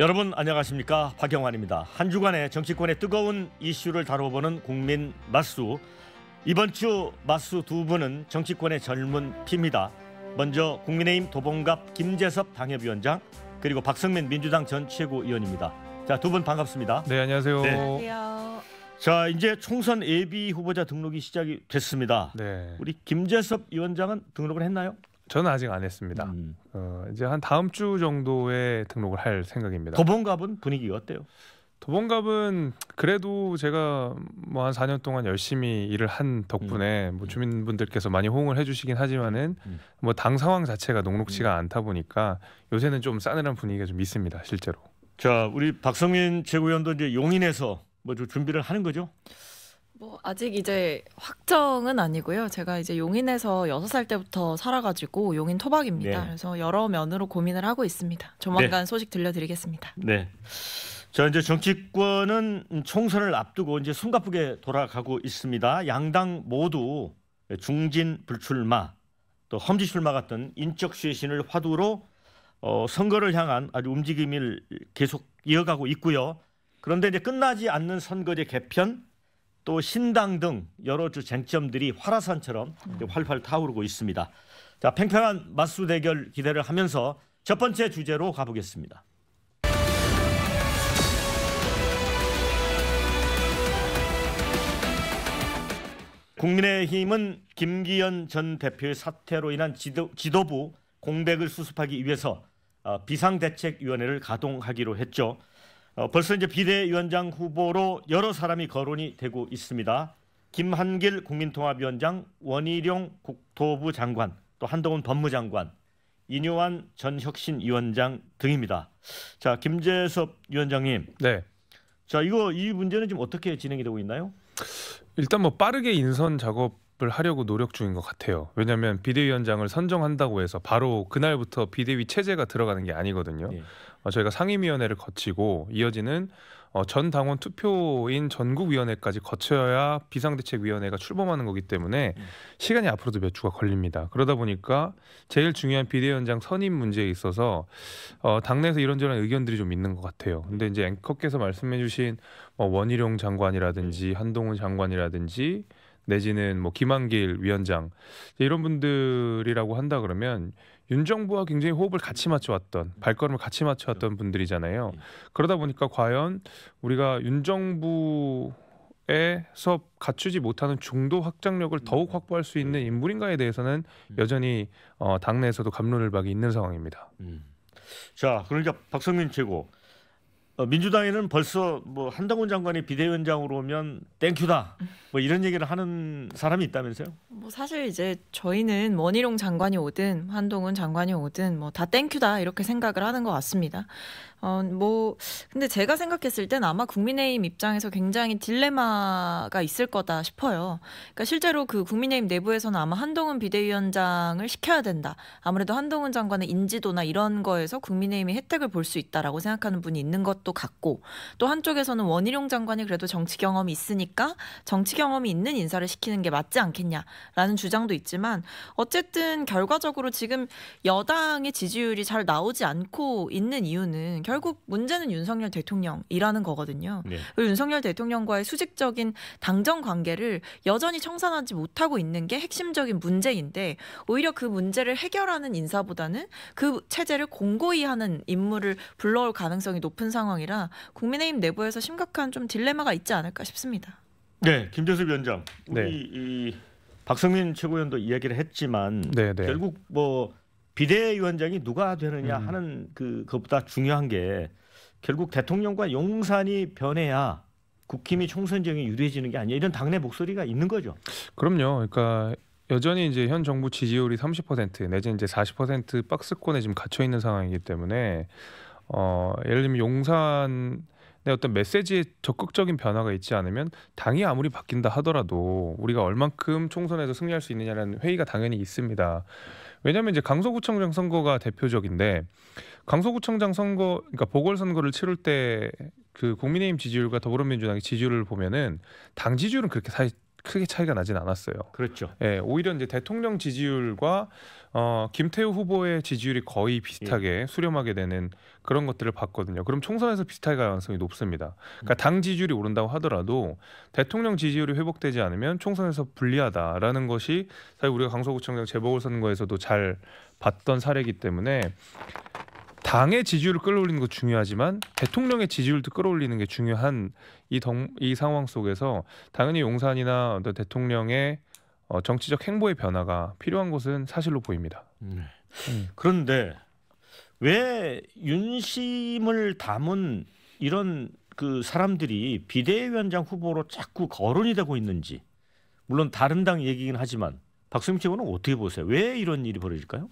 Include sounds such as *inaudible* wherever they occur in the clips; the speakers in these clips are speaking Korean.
여러분 안녕하십니까 박영환입니다. 한 주간의 정치권의 뜨거운 이슈를 다뤄보는 국민 마수 이번 주 마수 두 분은 정치권의 젊은 피입니다. 먼저 국민의힘 도봉갑 김재섭 당협위원장 그리고 박성민 민주당 전 최고위원입니다. 자 두 분 반갑습니다. 네 안녕하세요. 네. 자 이제 총선 예비 후보자 등록이 시작이 됐습니다. 네. 우리 김재섭 위원장은 등록을 했나요? 저는 아직 안 했습니다. 음. 어, 이제 한 다음 주 정도에 등록을 할 생각입니다. 도봉갑은 분위기 어때요? 도봉갑은 그래도 제가 뭐한 4년 동안 열심히 일을 한 덕분에 음. 뭐 음. 주민분들께서 많이 호응을 해주시긴 하지만은 음. 뭐당 상황 자체가 녹록치가 음. 않다 보니까 요새는 좀 싸늘한 분위기가 좀 있습니다 실제로. 자 우리 박성민 최고위원도 이제 용인에서 뭐 준비를 하는 거죠? 뭐 아직 이제 확정은 아니고요. 제가 이제 용인에서 여섯 살 때부터 살아가지고 용인 토박입니다. 네. 그래서 여러 면으로 고민을 하고 있습니다. 조만간 네. 소식 들려드리겠습니다. 네. 자 이제 정치권은 총선을 앞두고 이제 숨가쁘게 돌아가고 있습니다. 양당 모두 중진 불출마 또 험지 출마 같은 인적 쇄신을 화두로 어, 선거를 향한 아주 움직임을 계속 이어가고 있고요. 그런데 이제 끝나지 않는 선거제 개편 또 신당 등 여러 주 쟁점들이 화라산처럼 활활 타오르고 있습니다. 자, 팽팽한 맞수 대결 기대를 하면서 첫 번째 주제로 가보겠습니다. 국민의힘은 김기현 전 대표의 사퇴로 인한 지도, 지도부 공백을 수습하기 위해서 어, 비상대책위원회를 가동하기로 했죠. 어, 벌써 이제 비대위원장 후보로 여러 사람이 거론이 되고 있습니다. 김한길 국민통합위원장, 원희룡 국토부 장관, 또 한동훈 법무장관, 이뇨환 전혁신 위원장 등입니다. 자, 김재섭 위원장님. 네. 자, 이거 이 문제는 지금 어떻게 진행이 되고 있나요? 일단 뭐 빠르게 인선 작업 연습을 하려고 노력 중인 것 같아요. 왜냐하면 비대위원장을 선정한다고 해서 바로 그날부터 비대위 체제가 들어가는 게 아니거든요. 예. 어, 저희가 상임위원회를 거치고 이어지는 어, 전 당원 투표인 전국위원회까지 거쳐야 비상대책위원회가 출범하는 거기 때문에 음. 시간이 앞으로도 몇 주가 걸립니다. 그러다 보니까 제일 중요한 비대위원장 선임 문제에 있어서 어, 당내에서 이런저런 의견들이 좀 있는 것 같아요. 근데 이제 앵커께서 말씀해주신 뭐 원희룡 장관이라든지 음. 한동훈 장관이라든지 내지는 뭐 김한길 위원장 이런 분들이라고 한다 그러면 윤 정부와 굉장히 호흡을 같이 맞춰왔던 발걸음을 같이 맞춰왔던 분들이잖아요. 예. 그러다 보니까 과연 우리가 윤 정부 에서 갖추지 못하는 중도 확장력을 더욱 음. 확보할 수 있는 음. 인물인가에 대해서는 음. 여전히 어, 당내에서도 감론을 박이 있는 상황입니다. 음. 자, 그러니까 박성민 최고 어, 민주당에는 벌써 뭐 한동훈 장관이 비대위원장으로 오면 땡큐다 뭐 이런 얘기를 하는 사람이 있다면서요? 뭐 사실 이제 저희는 원희룡 장관이 오든 한동훈 장관이 오든 뭐 다 땡큐다 이렇게 생각을 하는 것 같습니다. 어, 뭐, 근데 제가 생각했을 땐 아마 국민의힘 입장에서 굉장히 딜레마가 있을 거다 싶어요. 그러니까 실제로 그 국민의힘 내부에서는 아마 한동훈 비대위원장을 시켜야 된다. 아무래도 한동훈 장관의 인지도나 이런 거에서 국민의힘이 혜택을 볼 수 있다라고 생각하는 분이 있는 것도 같고 또 한쪽에서는 원희룡 장관이 그래도 정치 경험이 있으니까 정치 경험이 있는 인사를 시키는 게 맞지 않겠냐라는 주장도 있지만 어쨌든 결과적으로 지금 여당의 지지율이 잘 나오지 않고 있는 이유는 결국 문제는 윤석열 대통령이라는 거거든요. 네. 윤석열 대통령과의 수직적인 당정 관계를 여전히 청산하지 못하고 있는 게 핵심적인 문제인데 오히려 그 문제를 해결하는 인사보다는 그 체제를 공고히 하는 인물을 불러올 가능성이 높은 상황이라 국민의힘 내부에서 심각한 좀 딜레마가 있지 않을까 싶습니다. 네, 김재수 위원장. 네. 우리 네. 이 박성민 최고위원도 이야기를 했지만 네네. 네. 결국 뭐 비대위원장이 누가 되느냐 음. 하는 그, 그것보다 중요한 게 결국 대통령과 용산이 변해야 국힘이 총선 정에 유리해지는 게 아니야 이런 당내 목소리가 있는 거죠. 그럼요. 그러니까 여전히 이제 현 정부 지지율이 30% 내지 이제 40% 박스권에 지금 갇혀 있는 상황이기 때문에 어 예를 들면 용산 내 어떤 메시지에 적극적인 변화가 있지 않으면 당이 아무리 바뀐다 하더라도 우리가 얼만큼 총선에서 승리할 수 있느냐라는 회의가 당연히 있습니다. 왜냐하면 이제 강서구청장 선거가 대표적인데 강서구청장 선거 그러니까 보궐선거를 치를 때 그 국민의힘 지지율과 더불어민주당의 지지율을 보면은 당 지지율은 그렇게 사실 크게 차이가 나진 않았어요. 그렇죠. 예, 오히려 이제 대통령 지지율과 어, 김태우 후보의 지지율이 거의 비슷하게 예. 수렴하게 되는 그런 것들을 봤거든요. 그럼 총선에서 비슷할 가능성이 높습니다. 그러니까 음. 당 지지율이 오른다고 하더라도 대통령 지지율이 회복되지 않으면 총선에서 불리하다라는 것이 사실 우리가 강서구청장 재보궐선거에서도 잘 봤던 사례이기 때문에 당의 지지율을 끌어올리는 것 중요하지만 대통령의 지지율도 끌어올리는 게 중요한 이, 이 상황 속에서 당연히 용산이나 어떤 대통령의 어, 정치적 행보의 변화가 필요한 것은 사실로 보입니다. 음. 음. 그런데 왜 윤심을 담은 이런 그 사람들이 비대위원장 후보로 자꾸 거론이 되고 있는지 물론 다른 당 얘기긴 하지만 박수민 의은 어떻게 보세요? 왜 이런 일이 벌어질까요?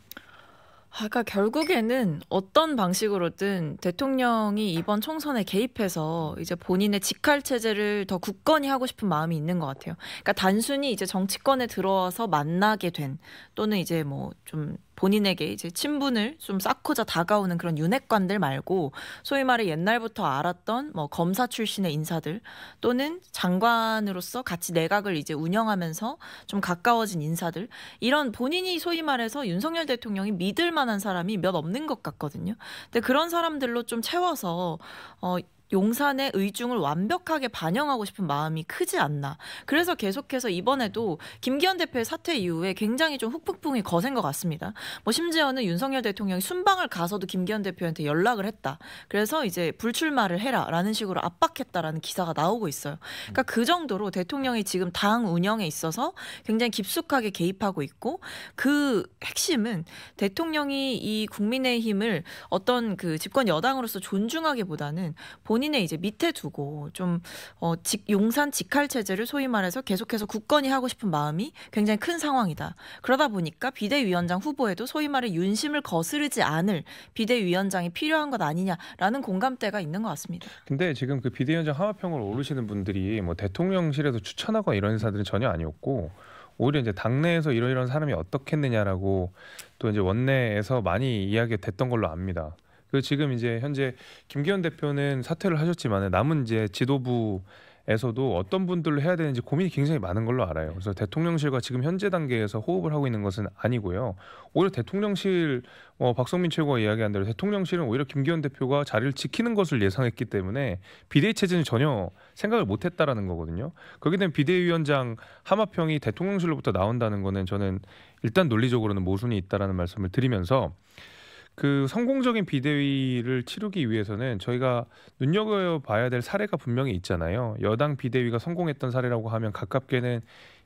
그러니까 결국에는 어떤 방식으로든 대통령이 이번 총선에 개입해서 이제 본인의 직할 체제를 더 굳건히 하고 싶은 마음이 있는 것 같아요. 그러니까 단순히 이제 정치권에 들어와서 만나게 된 또는 이제 뭐좀 본인에게 이제 친분을 좀 쌓고자 다가오는 그런 윤핵관들 말고 소위 말해 옛날부터 알았던 뭐 검사 출신의 인사들 또는 장관으로서 같이 내각을 이제 운영하면서 좀 가까워진 인사들 이런 본인이 소위 말해서 윤석열 대통령이 믿을 만한 사람이 몇 없는 것 같거든요. 근데 그런 사람들로 좀 채워서 어 용산의 의중을 완벽하게 반영하고 싶은 마음이 크지 않나. 그래서 계속해서 이번에도 김기현 대표의 사퇴 이후에 굉장히 좀 훅폭풍이 거센 것 같습니다. 뭐 심지어는 윤석열 대통령이 순방을 가서도 김기현 대표한테 연락을 했다. 그래서 이제 불출마를 해라라는 식으로 압박했다라는 기사가 나오고 있어요. 그러니까 그 정도로 대통령이 지금 당 운영에 있어서 굉장히 깊숙하게 개입하고 있고 그 핵심은 대통령이 이 국민의힘을 어떤 그 집권 여당으로서 존중하기보다는 본 본인의 이제 밑에 두고 좀 어, 용산 직할 체제를 소위 말해서 계속해서 굳건히 하고 싶은 마음이 굉장히 큰 상황이다. 그러다 보니까 비대위원장 후보에도 소위 말해 윤심을 거스르지 않을 비대위원장이 필요한 것 아니냐라는 공감대가 있는 것 같습니다. 근데 지금 그 비대위원장 하마평을 오르시는 분들이 뭐 대통령실에서 추천하거나 이런 인사들은 전혀 아니었고 오히려 이제 당내에서 이런 이런 사람이 어떻겠느냐라고 또 이제 원내에서 많이 이야기가 됐던 걸로 압니다. 그 지금 이제 현재 김기현 대표는 사퇴를 하셨지만 남은 이제 지도부 에서도 어떤 분들로 해야 되는지 고민이 굉장히 많은 걸로 알아요. 그래서 대통령실과 지금 현재 단계에서 호흡을 하고 있는 것은 아니고요. 오히려 대통령실 어, 박성민 최고가 이야기한 대로 대통령실은 오히려 김기현 대표가 자리를 지키는 것을 예상했기 때문에 비대위 체제는 전혀 생각을 못했다라는 거거든요. 거기에 대한 비대위원장 하마평이 대통령실로부터 나온다는 거는 저는 일단 논리적으로는 모순이 있다라는 말씀을 드리면서 그 성공적인 비대위를 치르기 위해서는 저희가 눈여겨봐야 될 사례가 분명히 있잖아요. 여당 비대위가 성공했던 사례라고 하면 가깝게는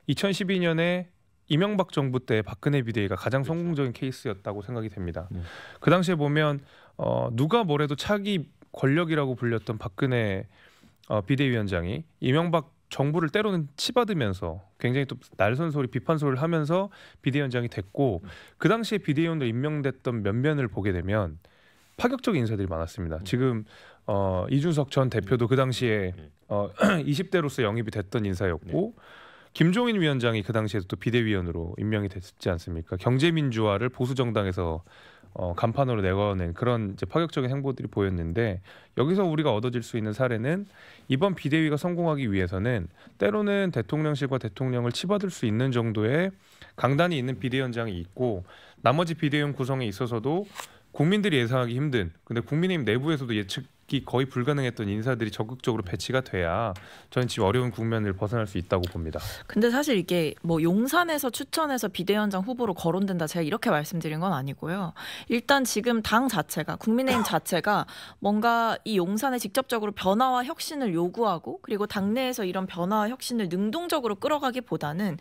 2012년에 이명박 정부 때 박근혜 비대위가 가장 그렇죠. 성공적인 케이스였다고 생각이 됩니다. 네. 그 당시에 보면 어, 누가 뭐래도 차기 권력이라고 불렸던 박근혜 어, 비대위원장이 이명박 정부를 때로는 치받으면서 굉장히 또 날선 소리 비판 소리를 하면서 비대위원장이 됐고 음. 그 당시에 비대위원으로 임명됐던 면면을 보게 되면 파격적인 인사들이 많았습니다. 음. 지금 어, 이준석 전 대표도 그 당시에 음. 어, 20대로서 *clears throat* 영입이 됐던 인사였고 네. 김종인 위원장이 그 당시에도 또 비대위원으로 임명이 됐지 않습니까? 경제민주화를 보수 정당에서 어, 간판으로 내거어낸 그런 이제 파격적인 행보들이 보였는데 여기서 우리가 얻어질 수 있는 사례는 이번 비대위가 성공하기 위해서는 때로는 대통령실과 대통령을 치받을 수 있는 정도의 강단이 있는 비대위원장이 있고 나머지 비대위원 구성에 있어서도 국민들이 예상하기 힘든 근데 국민의힘 내부에서도 예측 거의 불가능했던 인사들이 적극적으로 배치가 돼야 저는 지금 어려운 국면을 벗어날 수 있다고 봅니다. 근데 사실 이게 뭐 용산에서 추천해서 비대위원장 후보로 거론된다 제가 이렇게 말씀드린 건 아니고요. 일단 지금 당 자체가 국민의힘 자체가 뭔가 이 용산에 직접적으로 변화와 혁신을 요구하고 그리고 당내에서 이런 변화와 혁신을 능동적으로 끌어가기보다는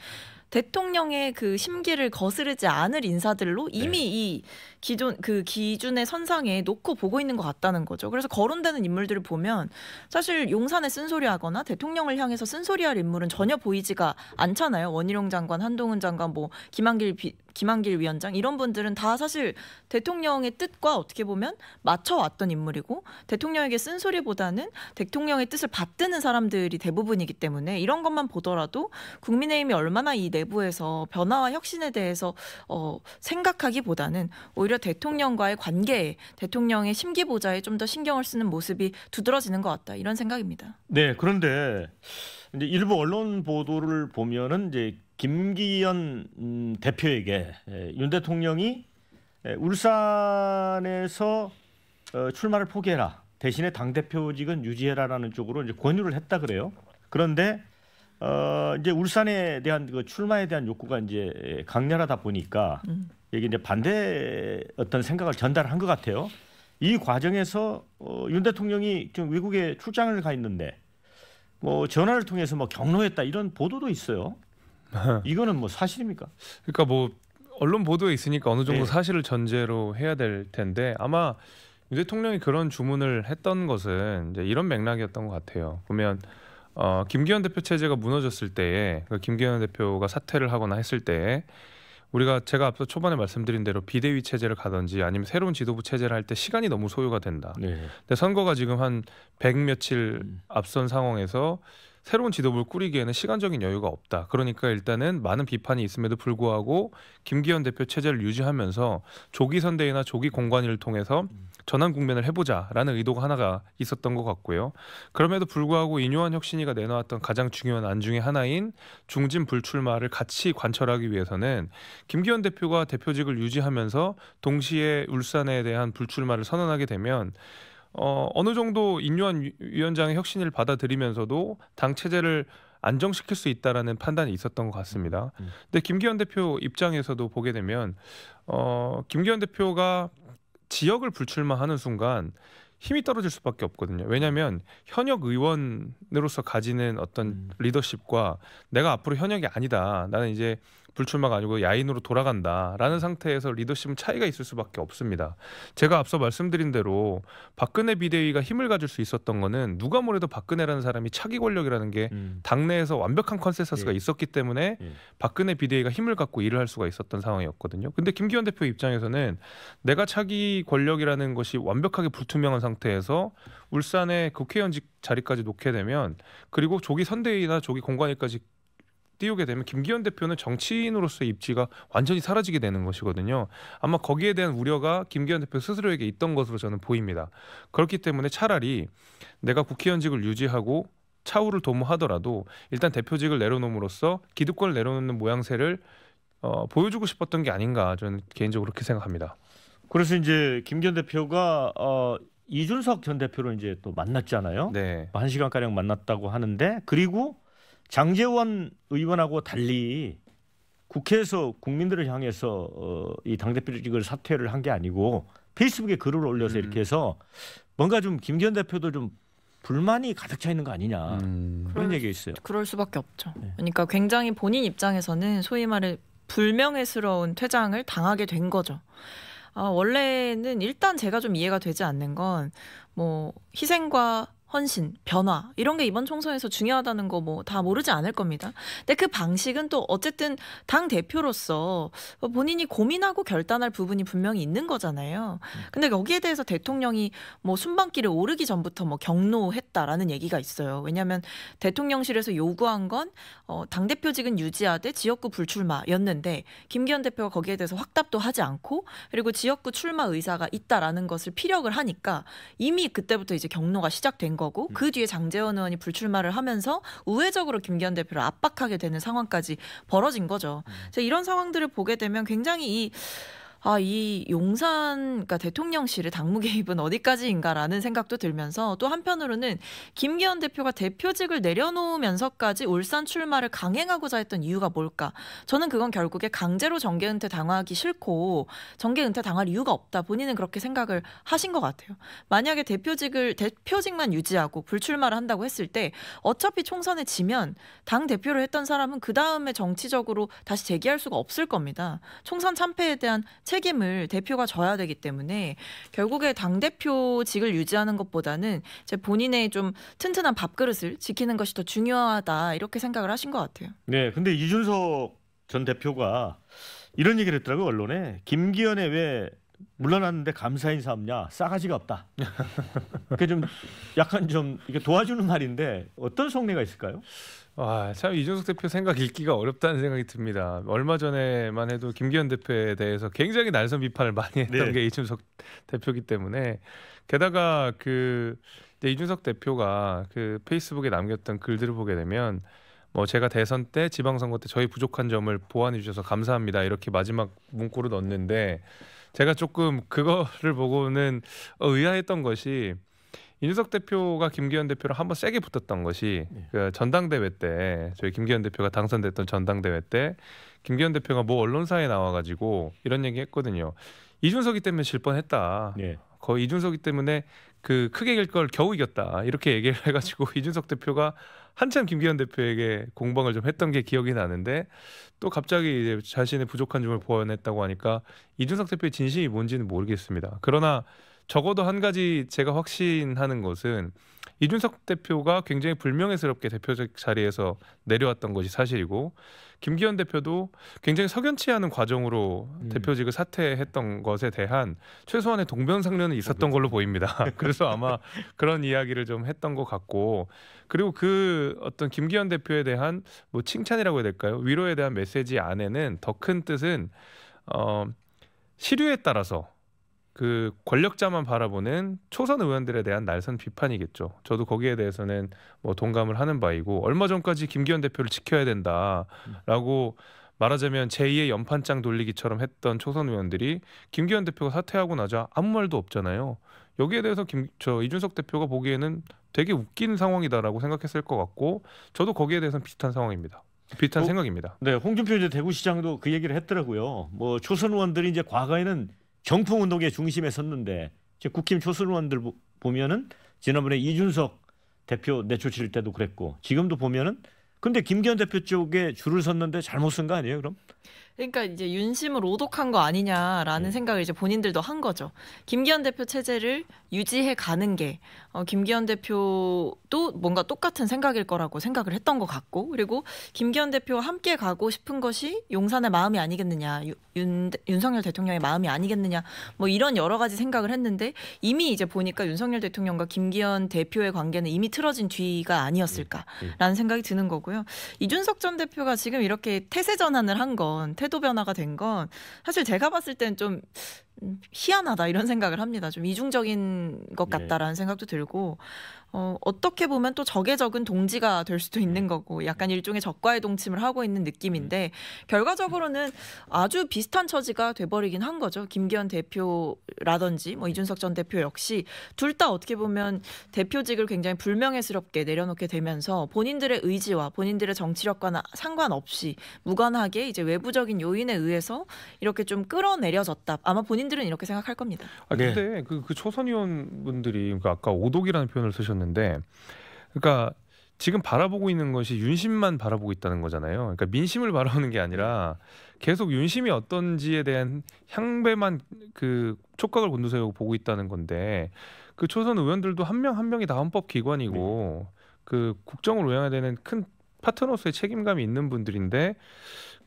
대통령의 그 심기를 거스르지 않을 인사들로 네. 이미 네. 이 기존 그 기준의 선상에 놓고 보고 있는 것 같다는 거죠. 그래서 거론되는 인물들을 보면 사실 용산에 쓴소리하거나 대통령을 향해서 쓴소리할 인물은 전혀 보이지가 않잖아요. 원희룡 장관, 한동훈 장관, 뭐 김한길 비, 김한길 위원장 이런 분들은 다 사실 대통령의 뜻과 어떻게 보면 맞춰왔던 인물이고 대통령에게 쓴소리보다는 대통령의 뜻을 받드는 사람들이 대부분이기 때문에 이런 것만 보더라도 국민의힘이 얼마나 이 내부에서 변화와 혁신에 대해서 어, 생각하기보다는 오히려 대통령과의 관계에 대통령의 심기보좌에좀 더 신경을 쓰는 모습이 두드러지는 것 같다 이런 생각입니다. 네 그런데 이제 일부 언론 보도를 보면은 이제 김기현 음, 대표에게 예, 윤 대통령이 예, 울산에서 어, 출마를 포기해라 대신에 당 대표직은 유지해라라는 쪽으로 이제 권유를 했다 그래요. 그런데 어, 이제 울산에 대한 그 출마에 대한 욕구가 이제 강렬하다 보니까 음. 이 이제 반대 어떤 생각을 전달한 것 같아요. 이 과정에서 어, 윤 대통령이 지금 외국에 출장을 가 있는데 뭐 전화를 통해서 뭐 경로했다 이런 보도도 있어요. *laughs* 이거는 뭐 사실입니까? 그러니까 뭐 언론 보도에 있으니까 어느 정도 네. 사실을 전제로 해야 될 텐데 아마 윤 대통령이 그런 주문을 했던 것은 이제 이런 맥락이었던 것 같아요. 보면 어, 김기현 대표 체제가 무너졌을 때에 그 김기현 대표가 사퇴를 하거나 했을 때에 우리가 제가 앞서 초반에 말씀드린 대로 비대위 체제를 가든지 아니면 새로운 지도부 체제를 할 때 시간이 너무 소요가 된다. 네. 근데 선거가 지금 한백 며칠 음. 앞선 상황에서 새로운 지도부를 꾸리기에는 시간적인 여유가 없다. 그러니까 일단은 많은 비판이 있음에도 불구하고 김기현 대표 체제를 유지하면서 조기 선대위나 조기 공관위를 통해서 음. 전환 국면을 해보자라는 의도가 하나가 있었던 것 같고요. 그럼에도 불구하고 이뇨한 혁신이가 내놓았던 가장 중요한 안 중의 하나인 중진 불출마를 같이 관철하기 위해서는 김기현 대표가 대표직을 유지하면서 동시에 울산에 대한 불출마를 선언하게 되면 어, 어느 정도 인류한 위원장의 혁신을 받아들이면서도 당 체제를 안정시킬 수 있다라는 판단이 있었던 것 같습니다. 음. 음. 근데 김기현 대표 입장에서도 보게 되면 어, 김기현 대표가 지역을 불출마하는 순간 힘이 떨어질 수밖에 없거든요. 왜냐하면 현역 의원으로서 가지는 어떤 음. 리더십과 내가 앞으로 현역이 아니다. 나는 이제 불출마가 아니고 야인으로 돌아간다라는 상태에서 리더십은 차이가 있을 수밖에 없습니다. 제가 앞서 말씀드린 대로 박근혜 비대위가 힘을 가질 수 있었던 거는 누가 뭐래도 박근혜라는 사람이 차기 권력이라는 게 음. 당내에서 완벽한 컨센서스가 예. 있었기 때문에 예. 박근혜 비대위가 힘을 갖고 일을 할 수가 있었던 상황이었거든요. 근데 김기현 대표 입장에서는 내가 차기 권력이라는 것이 완벽하게 불투명한 상태에서 울산의 국회의원직 자리까지 놓게 되면 그리고 조기 선대위나 조기 공관위까지 띄우게 되면 김기현 대표는 정치인으로서의 입지가 완전히 사라지게 되는 것이거든요. 아마 거기에 대한 우려가 김기현 대표 스스로에게 있던 것으로 저는 보입니다. 그렇기 때문에 차라리 내가 국회의원직을 유지하고 차후를 도모하더라도 일단 대표직을 내려놓음으로써 기득권을 내려놓는 모양새를 어, 보여주고 싶었던 게 아닌가 저는 개인적으로 그렇게 생각합니다. 그래서 이제 김기현 대표가 어, 이준석 전 대표를 이제 또 만났잖아요. 네. 한 시간 가량 만났다고 하는데 그리고 장재원 의원하고 달리 국회에서 국민들을 향해서 어, 이 당대표직을 사퇴를 한 게 아니고 페이스북에 글을 올려서 음. 이렇게 해서 뭔가 좀 김기현 대표도 좀 불만이 가득 차 있는 거 아니냐 음. 그런 얘기가 있어요. 그럴 수밖에 없죠. 네. 그러니까 굉장히 본인 입장에서는 소위 말해 불명예스러운 퇴장을 당하게 된 거죠. 아, 원래는 일단 제가 좀 이해가 되지 않는 건 뭐 희생과 헌신, 변화 이런 게 이번 총선에서 중요하다는 거 뭐 다 모르지 않을 겁니다. 근데 그 방식은 또 어쨌든 당 대표로서 본인이 고민하고 결단할 부분이 분명히 있는 거잖아요. 음. 근데 여기에 대해서 대통령이 뭐 순방길에 오르기 전부터 뭐 경로했다라는 얘기가 있어요. 왜냐하면 대통령실에서 요구한 건 어, 당 대표직은 유지하되 지역구 불출마였는데 김기현 대표가 거기에 대해서 확답도 하지 않고 그리고 지역구 출마 의사가 있다라는 것을 피력을 하니까 이미 그때부터 이제 경로가 시작된 거. 거고 음. 그 뒤에 장재원 의원이 불출마를 하면서 우회적으로 김기현 대표를 압박하게 되는 상황까지 벌어진 거죠. 음. 이런 상황들을 보게 되면 굉장히 이 아, 이 용산, 그러니까 대통령실의 당무 개입은 어디까지인가라는 생각도 들면서 또 한편으로는 김기현 대표가 대표직을 내려놓으면서까지 울산 출마를 강행하고자 했던 이유가 뭘까? 저는 그건 결국에 강제로 정계 은퇴 당하기 싫고 정계 은퇴 당할 이유가 없다. 본인은 그렇게 생각을 하신 것 같아요. 만약에 대표직을 대표직만 유지하고 불출마를 한다고 했을 때 어차피 총선에 지면 당 대표를 했던 사람은 그 다음에 정치적으로 다시 재기할 수가 없을 겁니다. 총선 참패에 대한 책임을 대표가 져야 되기 때문에 결국에 당 대표직을 유지하는 것보다는 제 본인의 좀 튼튼한 밥그릇을 지키는 것이 더 중요하다 이렇게 생각을 하신 것 같아요. 네, 근데 이준석 전 대표가 이런 얘기를 했더라고 언론에 김기현의 왜 물러났는데 감사 인사 없냐 싸가지가 없다. *laughs* 그게 좀 약간 좀 이게 도와주는 말인데 어떤 속내가 있을까요? 아, 참 이준석 대표 생각 읽기가 어렵다는 생각이 듭니다. 얼마 전에만 해도 김기현 대표에 대해서 굉장히 날선 비판을 많이 했던 네. 게 이준석 대표기 때문에 게다가 그 이준석 대표가 그 페이스북에 남겼던 글들을 보게 되면 뭐 제가 대선 때 지방선거 때 저희 부족한 점을 보완해 주셔서 감사합니다 이렇게 마지막 문구를 넣었는데 제가 조금 그거를 보고는 의아했던 것이 이준석 대표가 김기현 대표를 한 번 세게 붙었던 것이 네. 그 전당대회 때 저희 김기현 대표가 당선됐던 전당대회 때 김기현 대표가 뭐 언론사에 나와가지고 이런 얘기 했거든요. 이준석이 때문에 질 뻔했다. 네. 거의 이준석이 때문에 그 크게 이길 걸 겨우 이겼다 이렇게 얘기를 *laughs* 해가지고 이준석 대표가 한참 김기현 대표에게 공방을 좀 했던 게 기억이 나는데 또 갑자기 이제 자신의 부족한 점을 보완했다고 하니까 이준석 대표의 진심이 뭔지는 모르겠습니다. 그러나 적어도 한 가지 제가 확신하는 것은 이준석 대표가 굉장히 불명예스럽게 대표적 자리에서 내려왔던 것이 사실이고 김기현 대표도 굉장히 석연치 않은 과정으로 음. 대표직을 사퇴했던 것에 대한 최소한의 동병상련은 있었던 어, 그렇죠. 걸로 보입니다. *laughs* 그래서 아마 그런 이야기를 좀 했던 것 같고 그리고 그 어떤 김기현 대표에 대한 뭐 칭찬이라고 해야 될까요? 위로에 대한 메시지 안에는 더 큰 뜻은 어 시류에 따라서 그 권력자만 바라보는 초선 의원들에 대한 날선 비판이겠죠. 저도 거기에 대해서는 뭐 동감을 하는 바이고 얼마 전까지 김기현 대표를 지켜야 된다라고 말하자면 제2의 연판장 돌리기처럼 했던 초선 의원들이 김기현 대표가 사퇴하고 나자 아무 말도 없잖아요. 여기에 대해서 김, 저 이준석 대표가 보기에는 되게 웃긴 상황이다라고 생각했을 것 같고 저도 거기에 대해서는 비슷한 상황입니다. 비슷한 어, 생각입니다. 네, 홍준표 이제 대구시장도 그 얘기를 했더라고요. 뭐 초선 의원들이 이제 과거에는 정풍 운동의 중심에 섰는데 국힘 초선의원들 보면은 지난번에 이준석 대표 내쫓을 때도 그랬고 지금도 보면은 근데 김기현 대표 쪽에 줄을 섰는데 잘못 쓴 거 아니에요, 그럼? 그러니까 이제 윤심을 오독한 거 아니냐라는 네. 생각을 이제 본인들도 한 거죠. 김기현 대표 체제를 유지해 가는 게 어, 김기현 대표 또 뭔가 똑같은 생각일 거라고 생각을 했던 것 같고 그리고 김기현 대표와 함께 가고 싶은 것이 용산의 마음이 아니겠느냐 윤, 윤석열 대통령의 마음이 아니겠느냐 뭐 이런 여러 가지 생각을 했는데 이미 이제 보니까 윤석열 대통령과 김기현 대표의 관계는 이미 틀어진 뒤가 아니었을까라는 생각이 드는 거고요 이준석 전 대표가 지금 이렇게 태세 전환을 한 건 태도 변화가 된 건 사실 제가 봤을 땐좀 희한하다 이런 생각을 합니다. 좀 이중적인 것 네. 같다라는 네. 생각도 들고 어, 어떻게 보면 또 적의 적은 동지가 될 수도 네. 있는 거고 약간 일종의 적과의 동침을 하고 있는 느낌인데 네. 결과적으로는 아주 비슷한 처지가 돼버리긴 한 거죠. 김기현 대표라든지 뭐 이준석 전 대표 역시 둘 다 어떻게 보면 대표직을 굉장히 불명예스럽게 내려놓게 되면서 본인들의 의지와 본인들의 정치력과는 상관없이 무관하게 이제 외부적인 요인에 의해서 이렇게 좀 끌어내려졌다. 아마 본인 본인들은 이렇게 생각할 겁니다. 아 네. 근데 네. 그, 그 초선 의원분들이 그러니까 아까 오독이라는 표현을 쓰셨는데 그러니까 지금 바라보고 있는 것이 윤심만 바라보고 있다는 거잖아요. 그러니까 민심을 바라보는 게 아니라 계속 윤심이 어떤지에 대한 향배만 그 촉각을 곤두세우고 보고 있다는 건데 그 초선 의원들도 한 명 한 명이 다 헌법 기관이고 네. 그 국정을 운영해야 되는 큰파트너로의 책임감이 있는 분들인데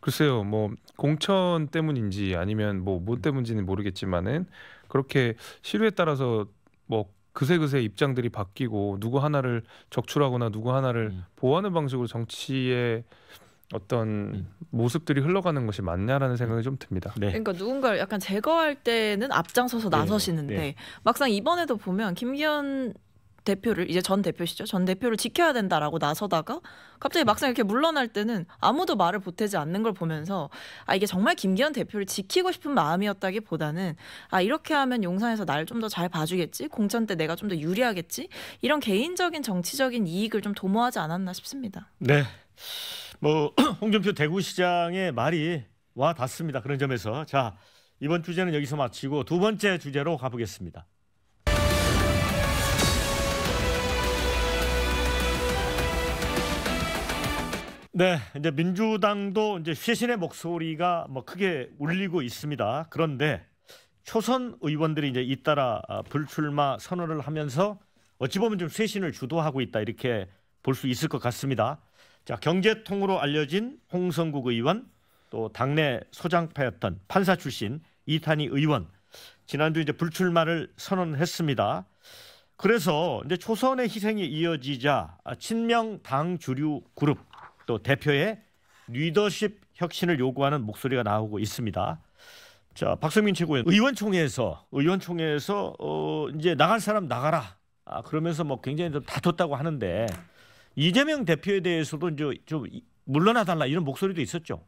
글쎄요, 뭐 공천 때문인지 아니면 뭐뭐 음. 때문인지는 모르겠지만은 그렇게 시류에 따라서 뭐 그새그새 입장들이 바뀌고 누구 하나를 적출하거나 누구 하나를 음. 보호하는 방식으로 정치의 어떤 음. 모습들이 흘러가는 것이 맞냐라는 생각이 음. 좀 듭니다. 네. 그러니까 누군가를 약간 제거할 때는 앞장서서 네. 나서시는데 네. 네. 막상 이번에도 보면 김기현 대표를 이제 전 대표시죠. 전 대표를 지켜야 된다라고 나서다가 갑자기 막상 이렇게 물러날 때는 아무도 말을 보태지 않는 걸 보면서 아 이게 정말 김기현 대표를 지키고 싶은 마음이었다기보다는 아 이렇게 하면 용산에서 날 좀 더 잘 봐주겠지 공천 때 내가 좀 더 유리하겠지 이런 개인적인 정치적인 이익을 좀 도모하지 않았나 싶습니다. 네, 뭐 *clears throat* 홍준표 대구시장의 말이 와 닿습니다. 그런 점에서 자 이번 주제는 여기서 마치고 두 번째 주제로 가보겠습니다. 네, 이제 민주당도 이제 쇄신의 목소리가 뭐 크게 울리고 있습니다. 그런데 초선 의원들이 이제 잇따라 아, 불출마 선언을 하면서 어찌 보면 좀 쇄신을 주도하고 있다 이렇게 볼 수 있을 것 같습니다. 자, 경제통으로 알려진 홍성국 의원 또 당내 소장파였던 판사 출신 이탄희 의원 지난주 이제 불출마를 선언했습니다. 그래서 이제 초선의 희생이 이어지자 친명 당 주류 그룹 또 대표의 리더십 혁신을 요구하는 목소리가 나오고 있습니다. 자, 박성민 최고위원 의원총회에서 의원총회에서 어, 이제 나갈 사람 나가라. 아, 그러면서 뭐 굉장히 좀 다퉜다고 하는데 이재명 대표에 대해서도 이제 좀 물러나 달라 이런 목소리도 있었죠.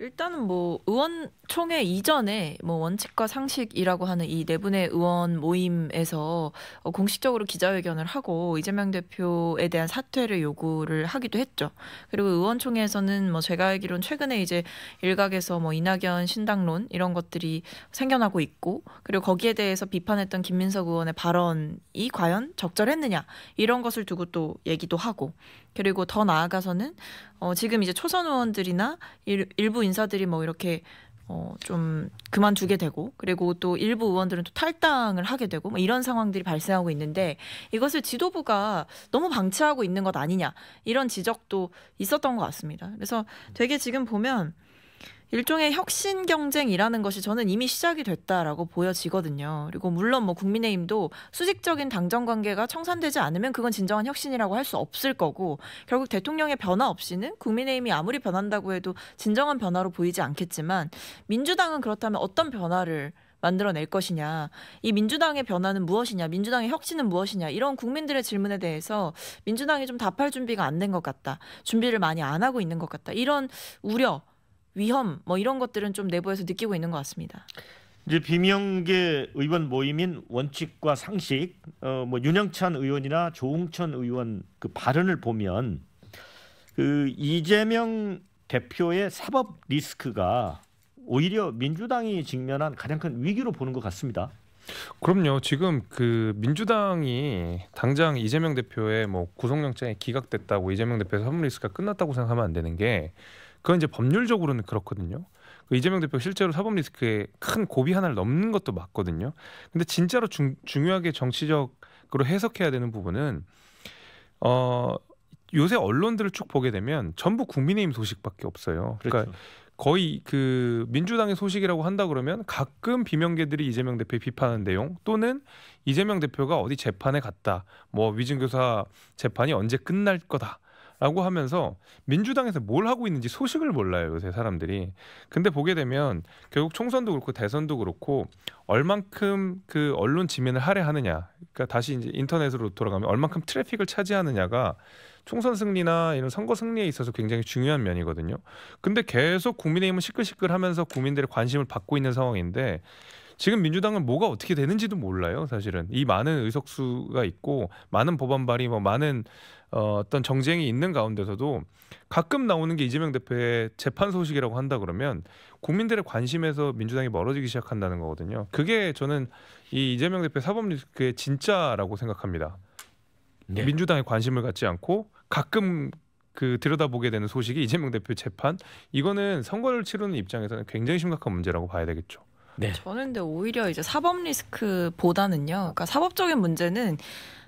일단은 뭐 의원총회 이전에 뭐 원칙과 상식이라고 하는 이 네 분의 의원 모임에서 어 공식적으로 기자회견을 하고 이재명 대표에 대한 사퇴를 요구를 하기도 했죠. 그리고 의원총회에서는 뭐 제가 알기론 최근에 이제 일각에서 뭐 이낙연 신당론 이런 것들이 생겨나고 있고 그리고 거기에 대해서 비판했던 김민석 의원의 발언이 과연 적절했느냐 이런 것을 두고 또 얘기도 하고 그리고 더 나아가서는 어, 지금 이제 초선 의원들이나 일, 일부 인사들이 뭐 이렇게 어, 좀 그만두게 되고 그리고 또 일부 의원들은 또 탈당을 하게 되고 뭐 이런 상황들이 발생하고 있는데 이것을 지도부가 너무 방치하고 있는 것 아니냐 이런 지적도 있었던 것 같습니다. 그래서 되게 지금 보면 일종의 혁신 경쟁이라는 것이 저는 이미 시작이 됐다라고 보여지거든요. 그리고 물론 뭐 국민의힘도 수직적인 당정 관계가 청산되지 않으면 그건 진정한 혁신이라고 할 수 없을 거고 결국 대통령의 변화 없이는 국민의힘이 아무리 변한다고 해도 진정한 변화로 보이지 않겠지만 민주당은 그렇다면 어떤 변화를 만들어낼 것이냐, 이 민주당의 변화는 무엇이냐, 민주당의 혁신은 무엇이냐, 이런 국민들의 질문에 대해서 민주당이 좀 답할 준비가 안 된 것 같다, 준비를 많이 안 하고 있는 것 같다, 이런 우려, 위험 뭐 이런 것들은 좀 내부에서 느끼고 있는 것 같습니다. 이제 비명계 의원 모임인 원칙과 상식, 어, 뭐 윤영찬 의원이나 조웅천 의원 그 발언을 보면 그 이재명 대표의 사법 리스크가 오히려 민주당이 직면한 가장 큰 위기로 보는 것 같습니다. 그럼요. 지금 그 민주당이 당장 이재명 대표의 뭐 구속영장이 기각됐다고 이재명 대표의 사법 리스크가 끝났다고 생각하면 안 되는 게 그건 이제 법률적으로는 그렇거든요. 그 이재명 대표 실제로 사법 리스크에 큰 고비 하나를 넘는 것도 맞거든요. 근데 진짜로 중, 중요하게 정치적으로 해석해야 되는 부분은 어 요새 언론들을 쭉 보게 되면 전부 국민의힘 소식밖에 없어요. 그러니까 그렇죠. 그러니까 거의 그 민주당의 소식이라고 한다 그러면 가끔 비명계들이 이재명 대표 비판하는 내용 또는 이재명 대표가 어디 재판에 갔다 뭐 위증교사 재판이 언제 끝날 거다 라고 하면서 민주당에서 뭘 하고 있는지 소식을 몰라요 요새 사람들이 근데 보게 되면 결국 총선도 그렇고 대선도 그렇고 얼만큼 그 언론 지면을 할애하느냐 그러니까 다시 이제 인터넷으로 돌아가면 얼만큼 트래픽을 차지하느냐가 총선 승리나 이런 선거 승리에 있어서 굉장히 중요한 면이거든요 근데 계속 국민의힘은 시끌시끌하면서 국민들의 관심을 받고 있는 상황인데 지금 민주당은 뭐가 어떻게 되는지도 몰라요 사실은 이 많은 의석수가 있고 많은 법안 발의 뭐 많은 어, 어떤 정쟁이 있는 가운데서도 가끔 나오는 게 이재명 대표의 재판 소식이라고 한다 그러면 국민들의 관심에서 민주당이 멀어지기 시작한다는 거거든요. 그게 저는 이 이재명 대표 사법 리스크의 진짜라고 생각합니다. 네. 민주당에 관심을 갖지 않고 가끔 그 들여다보게 되는 소식이 이재명 대표 재판 이거는 선거를 치르는 입장에서는 굉장히 심각한 문제라고 봐야 되겠죠. 네. 저는 근데 오히려 이제 사법 리스크보다는요. 그러니까 사법적인 문제는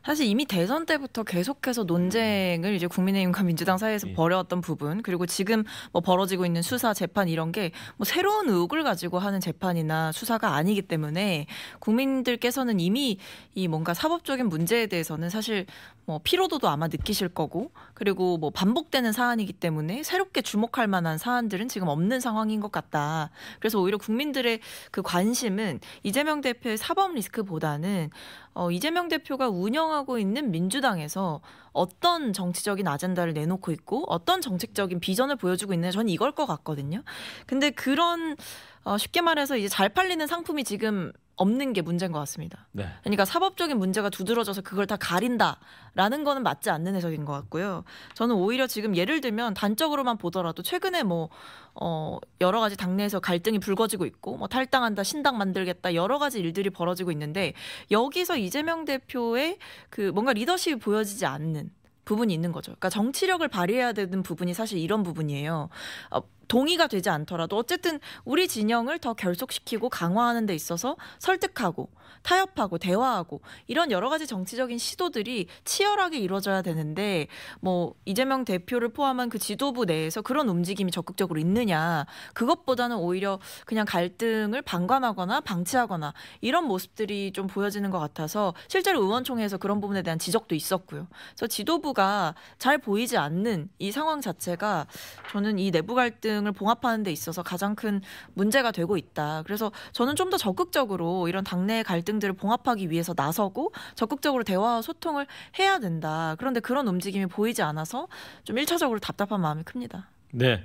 사실 이미 대선 때부터 계속해서 논쟁을 이제 국민의힘과 *laughs* 민주당 사이에서 예. 벌여왔던 부분 그리고 지금 뭐 벌어지고 있는 수사 재판 이런 게 뭐 새로운 의혹을 가지고 하는 재판이나 수사가 아니기 때문에 국민들께서는 이미 이 뭔가 사법적인 문제에 대해서는 사실 뭐 피로도도 아마 느끼실 거고 그리고 뭐 반복되는 사안이기 때문에 새롭게 주목할 만한 사안들은 지금 없는 상황인 것 같다. 그래서 오히려 국민들의 그 관심은 이재명 대표의 사법 리스크보다는 어, 이재명 대표가 운영하고 있는 민주당에서 어떤 정치적인 아젠다를 내놓고 있고 어떤 정책적인 비전을 보여주고 있는 저는 이걸 것 같거든요. 근데 그런 어, 쉽게 말해서 이제 잘 팔리는 상품이 지금 없는 게 문제인 것 같습니다. 네. 그러니까 사법적인 문제가 두드러져서 그걸 다 가린다라는 거는 맞지 않는 해석인 것 같고요. 저는 오히려 지금 예를 들면 단적으로만 보더라도 최근에 뭐 어, 여러 가지 당내에서 갈등이 불거지고 있고 뭐 탈당한다, 신당 만들겠다 여러 가지 일들이 벌어지고 있는데 여기서 이재명 대표의 그 뭔가 리더십이 보여지지 않는 부분이 있는 거죠. 그러니까 정치력을 발휘해야 되는 부분이 사실 이런 부분이에요. 어, 동의가 되지 않더라도 어쨌든 우리 진영을 더 결속시키고 강화하는 데 있어서 설득하고 타협하고 대화하고 이런 여러 가지 정치적인 시도들이 치열하게 이루어져야 되는데 뭐 이재명 대표를 포함한 그 지도부 내에서 그런 움직임이 적극적으로 있느냐 그것보다는 오히려 그냥 갈등을 방관하거나 방치하거나 이런 모습들이 좀 보여지는 것 같아서 실제로 의원총회에서 그런 부분에 대한 지적도 있었고요. 그래서 지도부가 잘 보이지 않는 이 상황 자체가 저는 이 내부 갈등 등을 봉합하는 데 있어서 가장 큰 문제가 되고 있다. 그래서 저는 좀 더 적극적으로 이런 당내 갈등들을 봉합하기 위해서 나서고 적극적으로 대화와 소통을 해야 된다. 그런데 그런 움직임이 보이지 않아서 좀 1차적으로 답답한 마음이 큽니다. 네.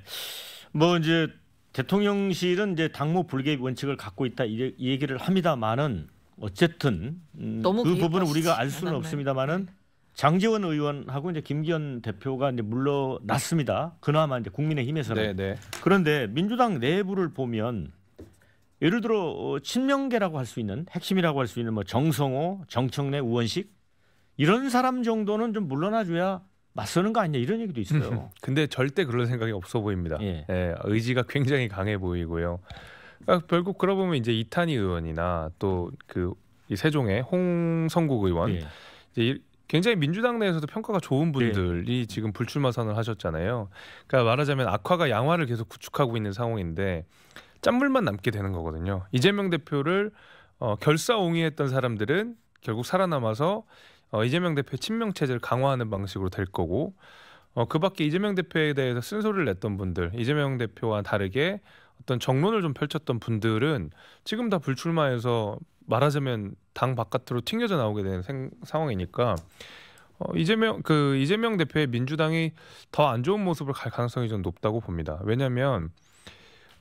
뭐 이제 대통령실은 이제 당무 불개입 원칙을 갖고 있다 이, 얘기를 합니다만은 어쨌든 음, 그 부분은 우리가 알 수는 없습니다만은 네. 장재원 의원하고 이제 김기현 대표가 이제 물러났습니다. 그나마 이제 국민의힘에서는. 네네. 네. 그런데 민주당 내부를 보면 예를 들어 어, 친명계라고 할 수 있는 핵심이라고 할 수 있는 뭐 정성호, 정청래, 우원식 이런 사람 정도는 좀 물러나줘야 맞서는 거 아니냐 이런 얘기도 있어요. 음, 음. 근데 절대 그런 생각이 없어 보입니다. 예. 예 의지가 굉장히 강해 보이고요. 그러니까 결국 그러고 보면 이제 이탄희 의원이나 또그 세종의 홍성국 의원 예. 굉장히 민주당 내에서도 평가가 좋은 예. 분들이 네. 지금 불출마 선언을 하셨잖아요. 그러니까 말하자면 악화가 양화를 계속 구축하고 있는 상황인데 짠물만 남게 되는 거거든요. 이재명 대표를 어, 결사옹의했던 사람들은 결국 살아남아서 어, 이재명 대표의 친명 체제를 강화하는 방식으로 될 거고 어, 그밖에 이재명 대표에 대해서 쓴소리를 냈던 분들, 이재명 대표와 다르게 어떤 정론을 좀 펼쳤던 분들은 지금 다 불출마해서 말하자면 당 바깥으로 튕겨져 나오게 되는 생, 상황이니까 어, 이재명 그 이재명 대표의 민주당이 더 안 좋은 모습을 갈 가능성이 좀 높다고 봅니다. 왜냐하면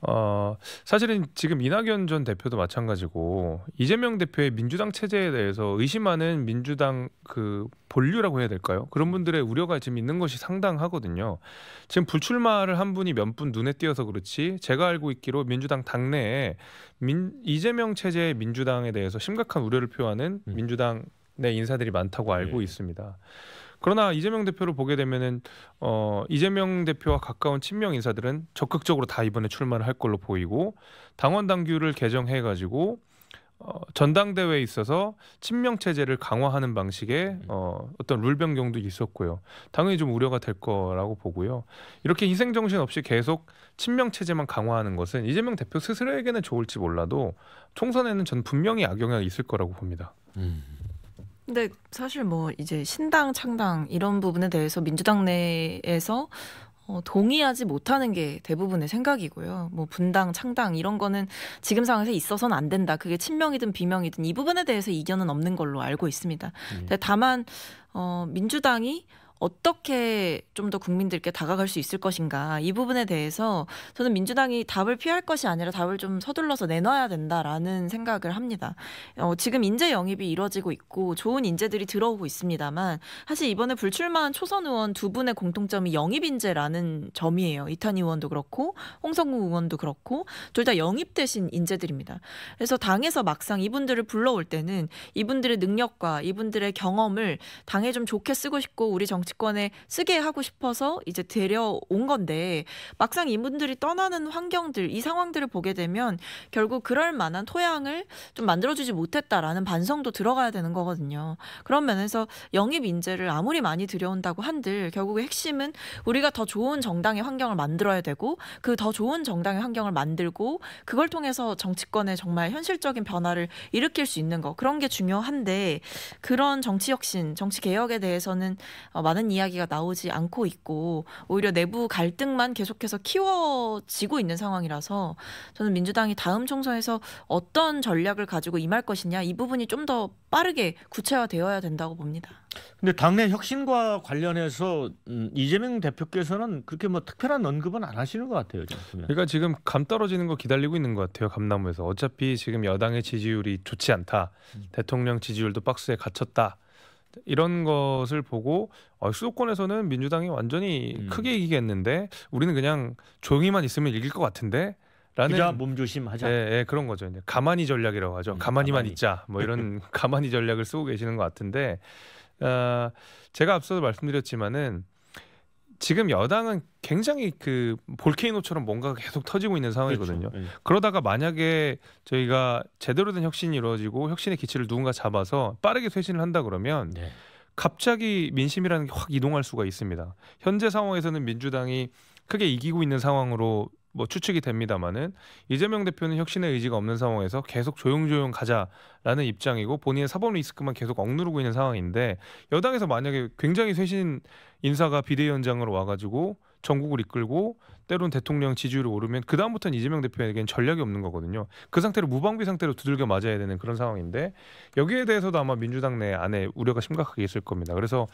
어, 사실은 지금 이낙연 전 대표도 마찬가지고 이재명 대표의 민주당 체제에 대해서 의심하는 민주당 그 본류라고 해야 될까요? 그런 분들의 우려가 지금 있는 것이 상당하거든요. 지금 불출마를 한 분이 몇 분 눈에 띄어서 그렇지 제가 알고 있기로 민주당 당내에 민, 이재명 체제의 민주당에 대해서 심각한 우려를 표하는 음. 민주당 내 인사들이 많다고 알고 네. 있습니다. 그러나 이재명 대표를 보게 되면은 어 이재명 대표와 가까운 친명 인사들은 적극적으로 다 이번에 출마를 할 걸로 보이고 당원 당규를 개정해 가지고 어, 전당대회에 있어서 친명 체제를 강화하는 방식의 음. 어, 어떤 룰 변경도 있었고요. 당연히 좀 우려가 될 거라고 보고요. 이렇게 희생 정신 없이 계속 친명 체제만 강화하는 것은 이재명 대표 스스로에게는 좋을지 몰라도 총선에는 전 분명히 악영향이 있을 거라고 봅니다. 음. 근데 사실 뭐 이제 신당 창당 이런 부분에 대해서 민주당 내에서 어, 동의하지 못하는 게 대부분의 생각이고요. 뭐 분당, 창당 이런 거는 지금 상황에서 있어서는 안 된다. 그게 친명이든 비명이든 이 부분에 대해서 이견은 없는 걸로 알고 있습니다. 음. 다만 어, 민주당이 어떻게 좀 더 국민들께 다가갈 수 있을 것인가 이 부분에 대해서 저는 민주당이 답을 피할 것이 아니라 답을 좀 서둘러서 내놔야 된다라는 생각을 합니다. 어, 지금 인재 영입이 이뤄지고 있고 좋은 인재들이 들어오고 있습니다만 사실 이번에 불출마한 초선 의원 두 분의 공통점이 영입 인재라는 점이에요. 이탄 의원도 그렇고 홍성구 의원도 그렇고 둘 다 영입되신 인재들입니다. 그래서 당에서 막상 이분들을 불러올 때는 이분들의 능력과 이분들의 경험을 당에 좀 좋게 쓰고 싶고 우리 정 정치권에 쓰게 하고 싶어서 이제 데려온 건데 막상 이분들이 떠나는 환경들 이 상황들을 보게 되면 결국 그럴 만한 토양을 좀 만들어주지 못했다라는 반성도 들어가야 되는 거거든요. 그런 면에서 영입 인재를 아무리 많이 들여온다고 한들 결국 핵심은 우리가 더 좋은 정당의 환경을 만들어야 되고 그 더 좋은 정당의 환경을 만들고 그걸 통해서 정치권에 정말 현실적인 변화를 일으킬 수 있는 거 그런 게 중요한데 그런 정치 혁신, 정치 개혁에 대해서는 많 어, 많은 이야기가 나오지 않고 있고 오히려 내부 갈등만 계속해서 키워지고 있는 상황이라서 저는 민주당이 다음 총선에서 어떤 전략을 가지고 임할 것이냐 이 부분이 좀 더 빠르게 구체화되어야 된다고 봅니다. 근데 당내 혁신과 관련해서 음, 이재명 대표께서는 그렇게 뭐 특별한 언급은 안 하시는 것 같아요. 지금. 그러니까 지금 감 떨어지는 거 기다리고 있는 것 같아요. 감나무에서 어차피 지금 여당의 지지율이 좋지 않다. 음. 대통령 지지율도 박스에 갇혔다. 이런 것을 보고 어, 수도권에서는 민주당이 완전히 음. 크게 이기겠는데 우리는 그냥 조용히만 있으면 이길 것 같은데 라는 몸조심하자. 예, 예, 그런 거죠. 이제 가만히 전략이라고 하죠. 음, 가만히만 가만히. 있자. 뭐 이런 *laughs* 가만히 전략을 쓰고 계시는 것 같은데 어, 제가 앞서도 말씀드렸지만은 지금 여당은 굉장히 그 볼케이노처럼 뭔가 계속 터지고 있는 상황이거든요. 그렇죠. 예. 그러다가 만약에 저희가 제대로 된 혁신이 이루어지고 혁신의 기치를 누군가 잡아서 빠르게 쇄신을 한다 그러면 네. 갑자기 민심이라는 게 확 이동할 수가 있습니다. 현재 상황에서는 민주당이 크게 이기고 있는 상황으로 뭐 추측이 됩니다만은 이재명 대표는 혁신의 의지가 없는 상황에서 계속 조용조용 가자라는 입장이고 본인의 사법 리스크만 계속 억누르고 있는 상황인데 여당에서 만약에 굉장히 쇄신 인사가 비대위원장으로 와가지고 전국을 이끌고 때론 대통령 지지율이 오르면 그 다음부터는 이재명 대표에게는 전략이 없는 거거든요. 그 상태로 무방비 상태로 두들겨 맞아야 되는 그런 상황인데 여기에 대해서도 아마 민주당 내 안에 우려가 심각하게 있을 겁니다. 그래서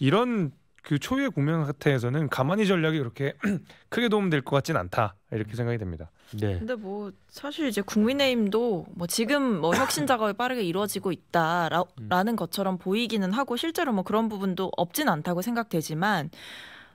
이런 그 초유의 국면 사태에서는 가만히 전략이 그렇게 *clears throat* 크게 도움될 것 같진 않다 이렇게 음. 생각이 됩니다. 네. 근데 뭐 사실 이제 국민의힘도 뭐 지금 뭐 *clears throat* 혁신 작업이 빠르게 이루어지고 있다라는 음. 것처럼 보이기는 하고 실제로 뭐 그런 부분도 없진 않다고 생각되지만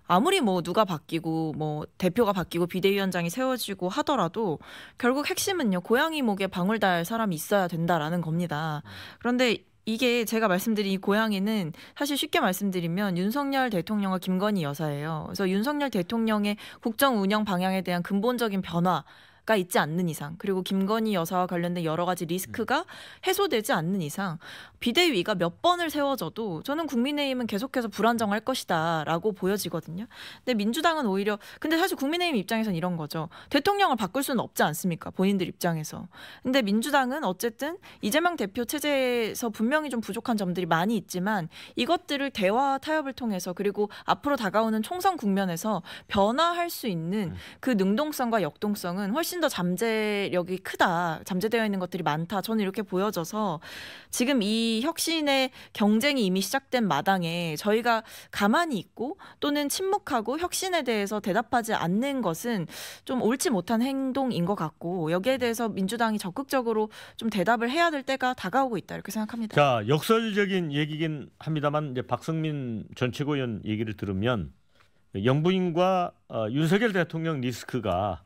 아무리 뭐 누가 바뀌고 뭐 대표가 바뀌고 비대위원장이 세워지고 하더라도 결국 핵심은요 고양이 목에 방울 달 사람이 있어야 된다라는 겁니다. 음. 그런데 이게 제가 말씀드린 이 고양이는 사실 쉽게 말씀드리면 윤석열 대통령과 김건희 여사예요. 그래서 윤석열 대통령의 국정 운영 방향에 대한 근본적인 변화 가 있지 않는 이상 그리고 김건희 여사와 관련된 여러 가지 리스크가 해소되지 않는 이상 비대위가 몇 번을 세워져도 저는 국민의힘은 계속해서 불안정할 것이다라고 보여지거든요. 근데 민주당은 오히려 근데 사실 국민의힘 입장에선 이런 거죠. 대통령을 바꿀 수는 없지 않습니까? 본인들 입장에서. 근데 민주당은 어쨌든 이재명 대표 체제에서 분명히 좀 부족한 점들이 많이 있지만 이것들을 대화 타협을 통해서 그리고 앞으로 다가오는 총선 국면에서 변화할 수 있는 음. 그 능동성과 역동성은 훨씬 훨씬 더 잠재력이 크다, 잠재되어 있는 것들이 많다. 저는 이렇게 보여져서 지금 이 혁신의 경쟁이 이미 시작된 마당에 저희가 가만히 있고 또는 침묵하고 혁신에 대해서 대답하지 않는 것은 좀 옳지 못한 행동인 것 같고 여기에 대해서 민주당이 적극적으로 좀 대답을 해야 될 때가 다가오고 있다 이렇게 생각합니다. 자 역설적인 얘기긴 합니다만 이제 박성민 전 최고위원 얘기를 들으면 영부인과 어, 윤석열 대통령 리스크가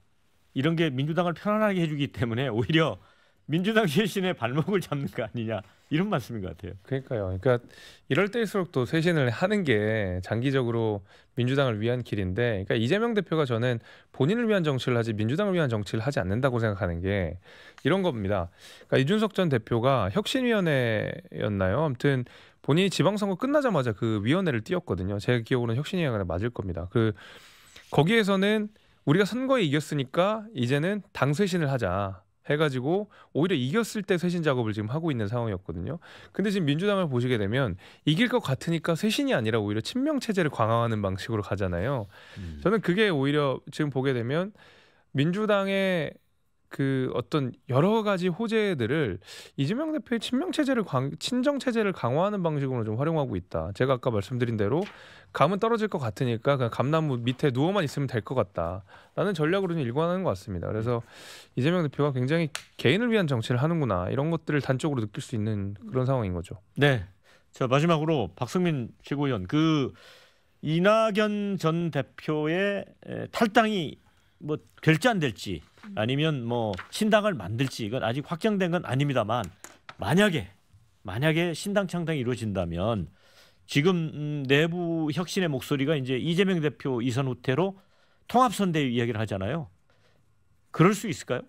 이런 게 민주당을 편안하게 해주기 때문에 오히려 민주당 쇄신의 발목을 잡는 거 아니냐 이런 말씀인 것 같아요. 그러니까요. 그러니까 이럴 때일수록 또 쇄신을 하는 게 장기적으로 민주당을 위한 길인데, 그러니까 이재명 대표가 저는 본인을 위한 정치를 하지 민주당을 위한 정치를 하지 않는다고 생각하는 게 이런 겁니다. 그러니까 이준석 전 대표가 혁신위원회였나요? 아무튼 본인이 지방선거 끝나자마자 그 위원회를 띄웠거든요. 제 기억으로는 혁신위원회가 맞을 겁니다. 그 거기에서는 우리가 선거에 이겼으니까 이제는 당 쇄신을 하자 해가지고 오히려 이겼을 때 쇄신 작업을 지금 하고 있는 상황이었거든요. 근데 지금 민주당을 보시게 되면 이길 것 같으니까 쇄신이 아니라 오히려 친명 체제를 강화하는 방식으로 가잖아요. 음. 저는 그게 오히려 지금 보게 되면 민주당의 그 어떤 여러 가지 호재들을 이재명 대표의 친명 체제를 친정 체제를 강화하는 방식으로 좀 활용하고 있다. 제가 아까 말씀드린 대로 감은 떨어질 것 같으니까 그냥 감나무 밑에 누워만 있으면 될 것 같다라는 전략으로 는 일관하는 것 같습니다. 그래서 이재명 대표가 굉장히 개인을 위한 정치를 하는구나 이런 것들을 단적으로 느낄 수 있는 그런 상황인 거죠. 네. 자 마지막으로 박승민 최고위원 그 이낙연 전 대표의 탈당이 뭐 될지 안 될지 아니면 뭐 신당을 만들지 이건 아직 확정된 건 아닙니다만 만약에 만약에 신당 창당이 이루어진다면 지금 음, 내부 혁신의 목소리가 이제 이재명 대표 이선 후퇴로 통합선대 이야기를 하잖아요. 그럴 수 있을까요?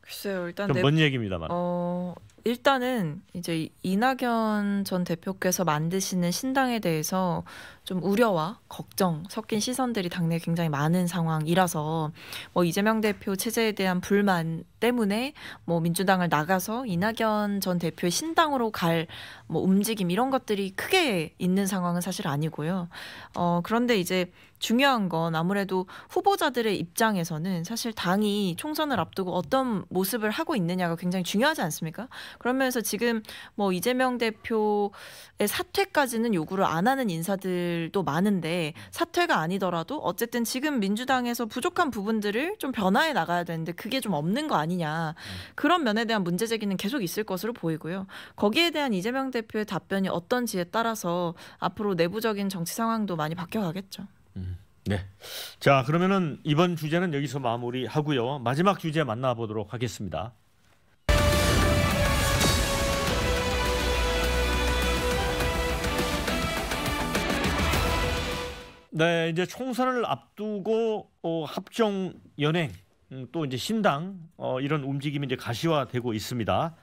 글쎄요, 일단 내... 먼 얘기입니다만. 어, 일단은 이제 이낙연 전 대표께서 만드시는 신당에 대해서 좀 우려와 걱정 섞인 시선들이 당내에 굉장히 많은 상황이라서 뭐 이재명 대표 체제에 대한 불만 때문에 뭐 민주당을 나가서 이낙연 전 대표의 신당으로 갈 뭐 움직임 이런 것들이 크게 있는 상황은 사실 아니고요. 어 그런데 이제 중요한 건 아무래도 후보자들의 입장에서는 사실 당이 총선을 앞두고 어떤 모습을 하고 있느냐가 굉장히 중요하지 않습니까? 그러면서 지금 뭐 이재명 대표의 사퇴까지는 요구를 안 하는 인사들도 많은데 사퇴가 아니더라도 어쨌든 지금 민주당에서 부족한 부분들을 좀 변화해 나가야 되는데 그게 좀 없는 거 아니냐 그런 면에 대한 문제 제기는 계속 있을 것으로 보이고요. 거기에 대한 이재명 대표의 답변이 어떤지에 따라서 앞으로 내부적인 정치 상황도 많이 바뀌어가겠죠. 음, 네. 자, 그러면은 이번 주제는 여기서 마무리하고요. 마지막 주제 만나보도록 하겠습니다. 네, 이제 총선을 앞두고 어, 합정 연행 음, 또 이제 신당 어, 이런 움직임이 이제 가시화되고 있습니다.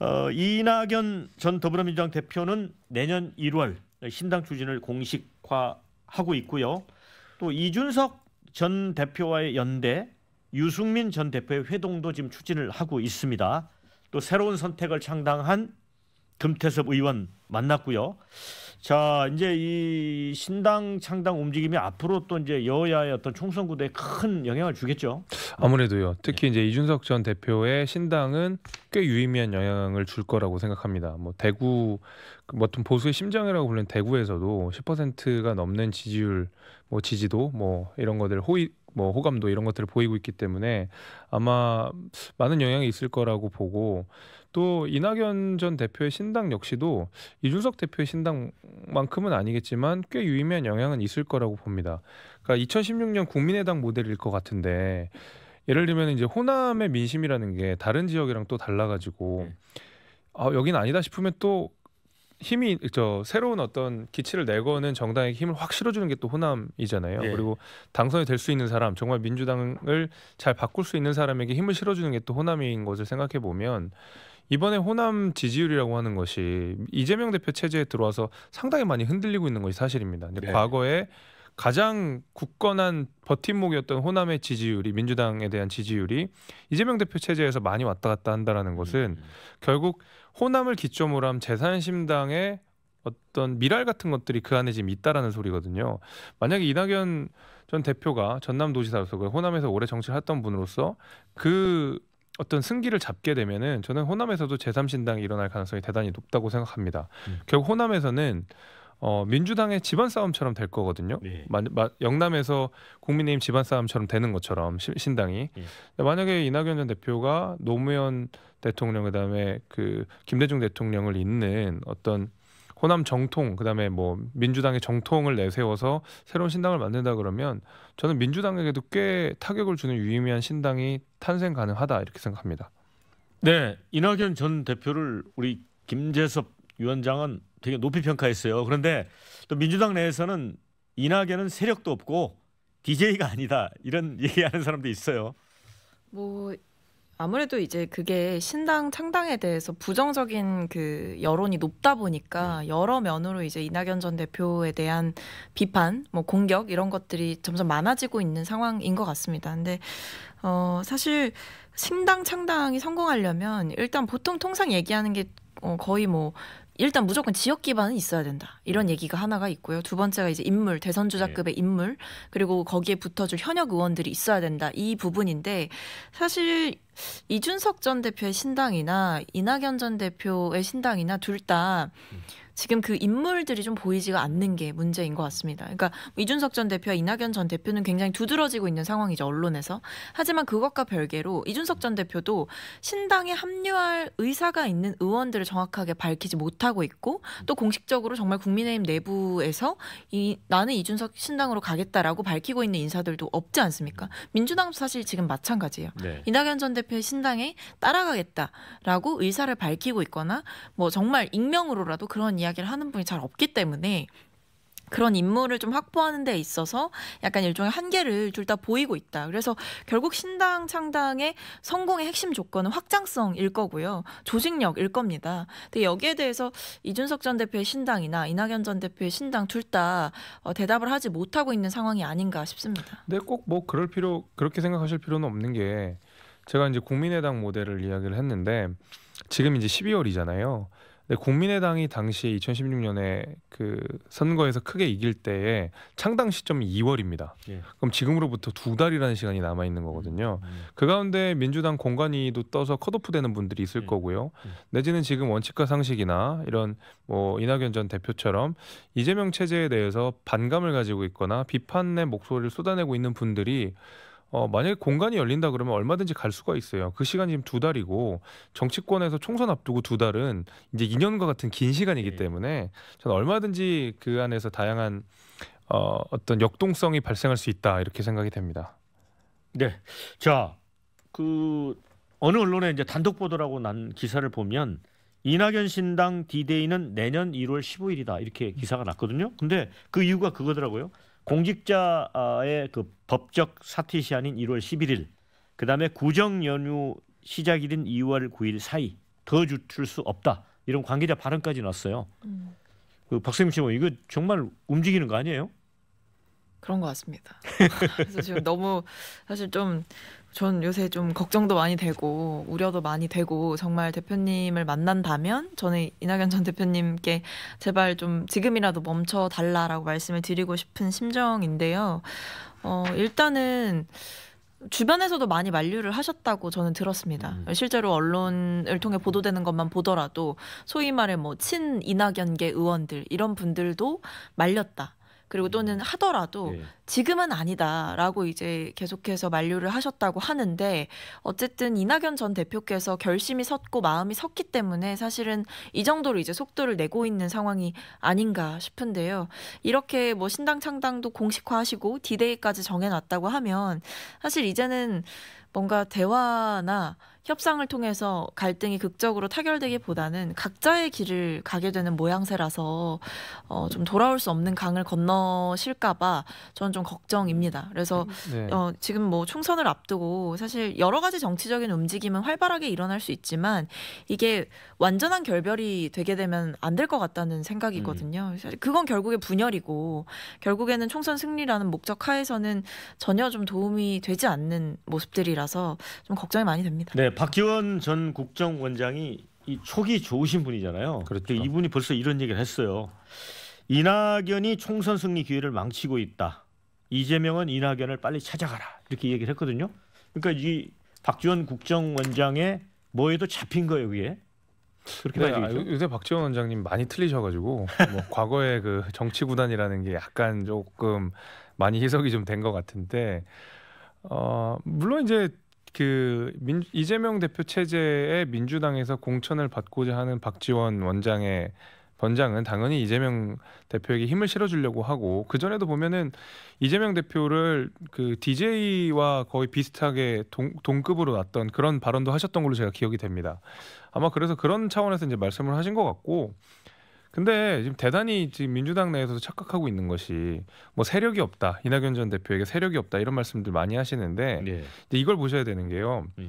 어, 이낙연 전 더불어민주당 대표는 내년 1월 신당 추진을 공식화하고 있고요. 또 이준석 전 대표와의 연대, 유승민 전 대표의 회동도 지금 추진을 하고 있습니다. 또 새로운 선택을 창당한 금태섭 의원 만났고요. 자, 이제 이 신당 창당 움직임이 앞으로 또 이제 여야의 어떤 총선 구도에 큰 영향을 주겠죠. 아무래도요. 특히 이제 이준석 전 대표의 신당은 꽤 유의미한 영향을 줄 거라고 생각합니다. 뭐 대구 어떤 보수의 심장이라고 불리는 대구에서도 10%가 넘는 지지율 뭐 지지도 뭐 이런 것들 호의 뭐 호감도 이런 것들을 보이고 있기 때문에 아마 많은 영향이 있을 거라고 보고 또 이낙연 전 대표의 신당 역시도 이준석 대표의 신당만큼은 아니겠지만 꽤 유의미한 영향은 있을 거라고 봅니다. 그러니까 2016년 국민의당 모델일 것 같은데 예를 들면 이제 호남의 민심이라는 게 다른 지역이랑 또 달라가지고 네. 아 여기는 아니다 싶으면 또 힘이 저 새로운 어떤 기치를 내거는 정당에 힘을 확 실어주는 게 또 호남이잖아요. 예. 그리고 당선이 될 수 있는 사람, 정말 민주당을 잘 바꿀 수 있는 사람에게 힘을 실어주는 게 또 호남인 것을 생각해 보면 이번에 호남 지지율이라고 하는 것이 이재명 대표 체제에 들어와서 상당히 많이 흔들리고 있는 것이 사실입니다. 네. 과거에 가장 굳건한 버팀목이었던 호남의 지지율이 민주당에 대한 지지율이 이재명 대표 체제에서 많이 왔다 갔다 한다는 것은 음. 결국 호남을 기점으로 한 재산심당의 어떤 미랄 같은 것들이 그 안에 지금 있다라는 소리거든요. 만약에 이낙연 전 대표가 전남 도지사로서 호남에서 오래 정치를 했던 분으로서 그 어떤 승기를 잡게 되면은 저는 호남에서도 제3신당이 일어날 가능성이 대단히 높다고 생각합니다. 음. 결국 호남에서는 어, 민주당의 집안 싸움처럼 될 거거든요. 네. 마, 마, 영남에서 국민의힘 집안 싸움처럼 되는 것처럼 시, 신당이 네. 만약에 이낙연 전 대표가 노무현 대통령 그다음에 그 김대중 대통령을 잇는 어떤 호남 정통 그다음에 뭐 민주당의 정통을 내세워서 새로운 신당을 만든다 그러면 저는 민주당에게도 꽤 타격을 주는 유의미한 신당이 탄생 가능하다 이렇게 생각합니다. 네, 이낙연 전 대표를 우리 김재섭 위원장은 되게 높이 평가했어요. 그런데 또 민주당 내에서는 이낙연은 세력도 없고 DJ가 아니다 이런 *laughs* 얘기하는 사람도 있어요. 뭐 아무래도 이제 그게 신당 창당에 대해서 부정적인 그 여론이 높다 보니까 네. 여러 면으로 이제 이낙연 전 대표에 대한 비판, 뭐 공격 이런 것들이 점점 많아지고 있는 상황인 것 같습니다. 근데 어 사실 신당 창당이 성공하려면 일단 보통 통상 얘기하는 게 어, 거의 뭐 일단 무조건 지역 기반은 있어야 된다. 이런 음. 얘기가 하나가 있고요. 두 번째가 이제 인물, 대선 주자급의 네. 인물, 그리고 거기에 붙어줄 현역 의원들이 있어야 된다. 이 부분인데 사실 이준석 전 대표의 신당이나 이낙연 전 대표의 신당이나 둘다 음. 지금 그 인물들이 좀 보이지가 않는 게 문제인 것 같습니다. 그러니까 이준석 전 대표와 이낙연 전 대표는 굉장히 두드러지고 있는 상황이죠 언론에서. 하지만 그것과 별개로 이준석 전 대표도 신당에 합류할 의사가 있는 의원들을 정확하게 밝히지 못하고 있고 또 공식적으로 정말 국민의힘 내부에서 이 나는 이준석 신당으로 가겠다라고 밝히고 있는 인사들도 없지 않습니까? 민주당도 사실 지금 마찬가지예요. 네. 이낙연 전 대표의 신당에 따라가겠다라고 의사를 밝히고 있거나 뭐 정말 익명으로라도 그런 이야기 이야기를 하는 분이 잘 없기 때문에 그런 인물을 좀 확보하는 데 있어서 약간 일종의 한계를 둘 다 보이고 있다. 그래서 결국 신당 창당의 성공의 핵심 조건은 확장성일 거고요. 조직력일 겁니다. 근데 여기에 대해서 이준석 전 대표의 신당이나 이낙연 전 대표의 신당 둘다 어, 대답을 하지 못하고 있는 상황이 아닌가 싶습니다. 근데 꼭뭐 그럴 필요 그렇게 생각하실 필요는 없는 게 제가 이제 국민의당 모델을 이야기를 했는데 지금 이제 12월이잖아요. 근 네, 국민의당이 당시 2016년에 그 선거에서 크게 이길 때에 창당 시점이 2월입니다. 예. 그럼 지금으로부터 두 달이라는 시간이 남아 있는 거거든요. 음. 음. 그 가운데 민주당 공관위도 떠서 컷오프되는 분들이 있을 음. 거고요. 음. 내지는 지금 원칙과 상식이나 이런 뭐 이낙연 전 대표처럼 이재명 체제에 대해서 반감을 가지고 있거나 비판의 목소리를 쏟아내고 있는 분들이 어, 만약에 공간이 열린다 그러면 얼마든지 갈 수가 있어요. 그 시간이 지금 두 달이고 정치권에서 총선 앞두고 두 달은 이제 2년과 같은 긴 시간이기 네. 때문에 저는 얼마든지 그 안에서 다양한 어, 어떤 역동성이 발생할 수 있다 이렇게 생각이 됩니다. 네, 자그 어느 언론에 이제 단독 보도라고 난 기사를 보면 이낙연 신당 디데이는 내년 1월 15일이다 이렇게 기사가 났거든요. 근데 그 이유가 그거더라고요. 공직자의 그 법적 사퇴 시한인 1월 11일, 그다음에 구정 연휴 시작일인 2월 9일 사이 더 주출 수 없다 이런 관계자 발언까지 났어요. 음. 그 박세민 씨, 이거 정말 움직이는 거 아니에요? 그런 것 같습니다. *laughs* 그래서 지금 너무 사실 좀전 요새 좀 걱정도 많이 되고 우려도 많이 되고 정말 대표님을 만난다면 저는 이낙연 전 대표님께 제발 좀 지금이라도 멈춰 달라라고 말씀을 드리고 싶은 심정인데요. 어, 일단은 주변에서도 많이 만류를 하셨다고 저는 들었습니다. 음. 실제로 언론을 통해 보도되는 것만 보더라도 소위 말해 뭐 친이낙연계 의원들 이런 분들도 말렸다. 그리고 또는 하더라도 예. 지금은 아니다라고 이제 계속해서 만류를 하셨다고 하는데 어쨌든 이낙연 전 대표께서 결심이 섰고 마음이 섰기 때문에 사실은 이 정도로 이제 속도를 내고 있는 상황이 아닌가 싶은데요. 이렇게 뭐 신당 창당도 공식화하시고 디데이까지 정해놨다고 하면 사실 이제는 뭔가 대화나 협상을 통해서 갈등이 극적으로 타결되기보다는 각자의 길을 가게 되는 모양새라서 어, 좀 돌아올 수 없는 강을 건너실까봐 저는 좀 걱정입니다. 그래서 네. 어, 지금 뭐 총선을 앞두고 사실 여러 가지 정치적인 움직임은 활발하게 일어날 수 있지만 이게 완전한 결별이 되게 되면 안 될 것 같다는 생각이거든요. 음. 그건 결국에 분열이고 결국에는 총선 승리라는 목적 하에서는 전혀 좀 도움이 되지 않는 모습들이라서 좀 걱정이 많이 됩니다. 네, 박지원 전 국정원장이 이 촉이 좋으신 분이잖아요. 그렇죠. 이분이 벌써 이런 얘기를 했어요. 이낙연이 총선 승리 기회를 망치고 있다. 이재명은 이낙연을 빨리 찾아가라. 이렇게 얘기를 했거든요. 그러니까 이 박지원 국정원장의 뭐에도 잡힌 거예요, 그게. 그렇게 네, 아, 요새 박지원 원장님 많이 틀리셔가지고 뭐 *laughs* 과거에 그 정치 구단이라는 게 약간 조금 많이 해석이 좀된것 같은데 어, 물론 이제 그 민, 이재명 대표 체제의 민주당에서 공천을 받고자 하는 박지원 원장의 번장은 당연히 이재명 대표에게 힘을 실어주려고 하고 그 전에도 보면은 이재명 대표를 그 DJ와 거의 비슷하게 동, 동급으로 놨던 그런 발언도 하셨던 걸로 제가 기억이 됩니다. 아마 그래서 그런 차원에서 이제 말씀을 하신 것 같고 근데 지금 대단히 지금 민주당 내에서도 착각하고 있는 것이 뭐 세력이 없다 이낙연 전 대표에게 세력이 없다 이런 말씀들 많이 하시는데 예. 이걸 보셔야 되는 게요. 음.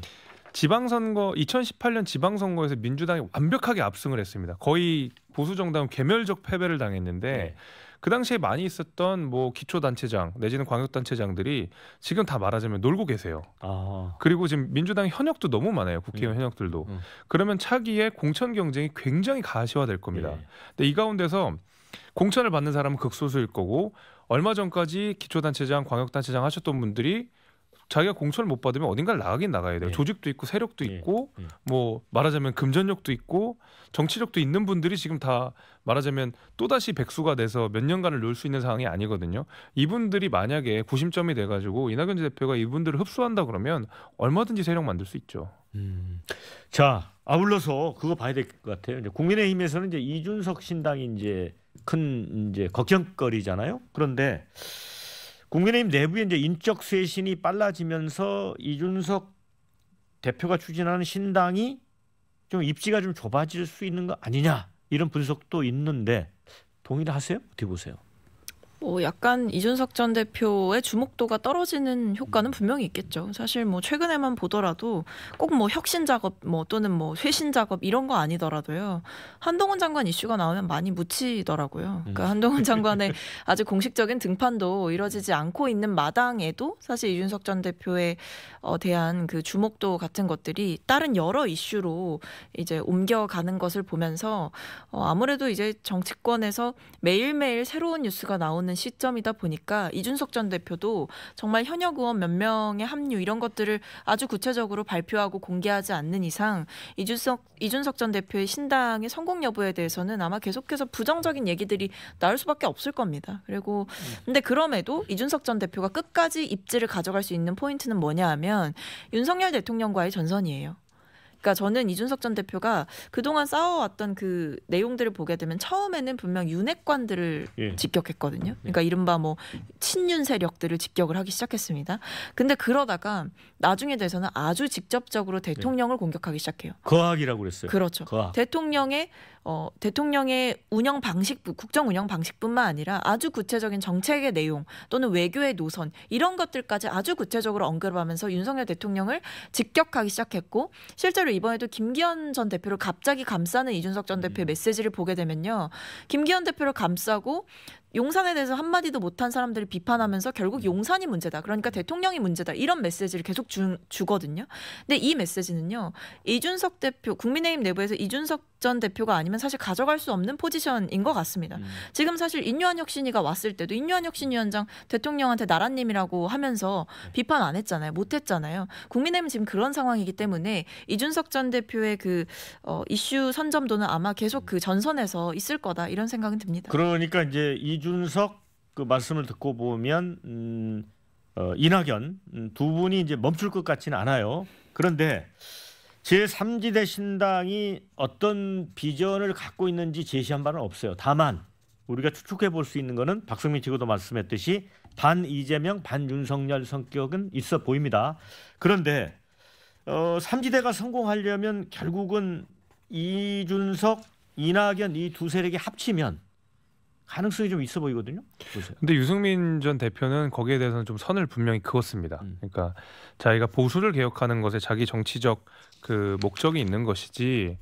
지방선거 2018년 지방선거에서 민주당이 완벽하게 압승을 했습니다. 거의 보수 정당은 개멸적 패배를 당했는데 네. 그 당시에 많이 있었던 뭐 기초단체장 내지는 광역단체장들이 지금 다 말하자면 놀고 계세요. 아. 그리고 지금 민주당 현역도 너무 많아요. 국회의원 음. 현역들도. 음. 그러면 차기에 공천 경쟁이 굉장히 가시화될 겁니다. 예. 근데 이 가운데서 공천을 받는 사람은 극소수일 거고 얼마 전까지 기초단체장, 광역단체장 하셨던 분들이 자기가 공천을 못 받으면 어딘가를 나가긴 나가야 돼요. 예. 조직도 있고 세력도 예. 있고 예. 뭐 말하자면 금전력도 있고 정치력도 있는 분들이 지금 다 말하자면 또다시 백수가 돼서 몇 년간을 놀 수 있는 상황이 아니거든요. 이분들이 만약에 구심점이 돼 가지고 이낙연 대표가 이분들을 흡수한다 그러면 얼마든지 세력 만들 수 있죠. 음. 자, 아울러서 그거 봐야 될 것 같아요. 이제 국민의힘에서는 이제 이준석 신당이 이제 큰 이제 걱정거리잖아요. 그런데 국민의힘 내부에 이제 인적 쇄신이 빨라지면서 이준석 대표가 추진하는 신당이 좀 입지가 좀 좁아질 수 있는 거 아니냐 이런 분석도 있는데 동의를 하세요? 어떻게 보세요? 뭐 약간 이준석 전 대표의 주목도가 떨어지는 효과는 분명히 있겠죠. 사실 뭐 최근에만 보더라도 꼭 뭐 혁신 작업 뭐 또는 뭐 쇄신 작업 이런 거 아니더라도요. 한동훈 장관 이슈가 나오면 많이 묻히더라고요. 음. 그러니까 한동훈 장관의 *laughs* 아직 공식적인 등판도 이뤄지지 않고 있는 마당에도 사실 이준석 전 대표에 어, 대한 그 주목도 같은 것들이 다른 여러 이슈로 이제 옮겨가는 것을 보면서 어, 아무래도 이제 정치권에서 매일매일 새로운 뉴스가 나오는 나서는 시점이다 보니까 이준석 전 대표도 정말 현역 의원 몇 명의 합류 이런 것들을 아주 구체적으로 발표하고 공개하지 않는 이상 이준석 이준석 전 대표의 신당의 성공 여부에 대해서는 아마 계속해서 부정적인 얘기들이 나올 수밖에 없을 겁니다. 그리고 음. 근데 그럼에도 이준석 전 대표가 끝까지 입지를 가져갈 수 있는 포인트는 뭐냐 하면 윤석열 대통령과의 전선이에요. 그러니까 저는 이준석 전 대표가 그동안 싸워왔던 그 내용들을 보게 되면 처음에는 분명 윤핵관들을 예. 직격했거든요. 예. 그러니까 이른바 뭐 친윤 세력들을 직격을 하기 시작했습니다. 근데 그러다가 나중에 돼서는 아주 직접적으로 예. 대통령을 예. 공격하기 시작해요. 거학이라고 그랬어요. 그렇죠. 거학. 대통령의 어, 대통령의 운영 방식, 국정 운영 방식뿐만 아니라 아주 구체적인 정책의 내용 또는 외교의 노선 이런 것들까지 아주 구체적으로 언급하면서 윤석열 대통령을 직격하기 시작했고 실제로 실제로 이번에도 김기현 전 대표를 갑자기 감싸는 이준석 전 대표의 음. 메시지를 보게 되면요. 김기현 대표를 감싸고 용산에 대해서 한마디도 못한 사람들을 비판하면서 결국 음. 용산이 문제다. 그러니까 대통령이 문제다. 이런 메시지를 계속 주, 주거든요. 근데 이 메시지는요. 이준석 대표, 국민의힘 내부에서 이준석 전 대표가 아니면 사실 가져갈 수 없는 포지션인 것 같습니다. 음. 지금 사실 인류한 혁신이가 왔을 때도 인류한 혁신 위원장 대통령한테 나라님이라고 하면서 네. 비판 안 했잖아요. 못 했잖아요. 국민의힘 지금 그런 상황이기 때문에 이준석 전 대표의 그 어, 이슈 선점도는 아마 계속 음. 그 전선에서 있을 거다. 이런 생각은 듭니다. 그러니까 이제 이 이준석 그 말씀을 듣고 보면 음, 어, 이낙연 음, 두 분이 이제 멈출 것 같지는 않아요. 그런데 제3지대 신당이 어떤 비전을 갖고 있는지 제시한 바는 없어요. 다만 우리가 추측해 볼 수 있는 것은 박성민측구도 말씀했듯이 반 이재명 반 윤석열 성격은 있어 보입니다. 그런데 어, 3지대가 성공하려면 결국은 이준석 이낙연 이 두 세력이 합치면 가능성이 좀 있어 보이거든요. 보세요. 근데 유승민 전 대표는 거기에 대해서는 좀 선을 분명히 그었습니다. 음. 그러니까 자기가 보수를 개혁하는 것에 자기 정치적 그 목적이 있는 것이지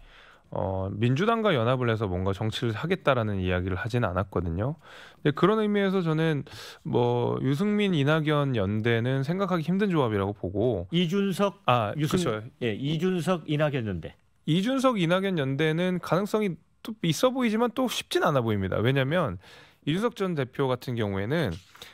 어, 민주당과 연합을 해서 뭔가 정치를 하겠다라는 이야기를 하지는 않았거든요. 근데 그런 의미에서 저는 뭐 유승민 이낙연 연대는 생각하기 힘든 조합이라고 보고 이준석 아 유승 그렇예 이준석 이낙연 연대 이준석 이낙연 연대는 가능성이 또 있어 보이지만 또 쉽진 않아 보입니다. 왜냐하면 이준석 전 대표 같은 경우에는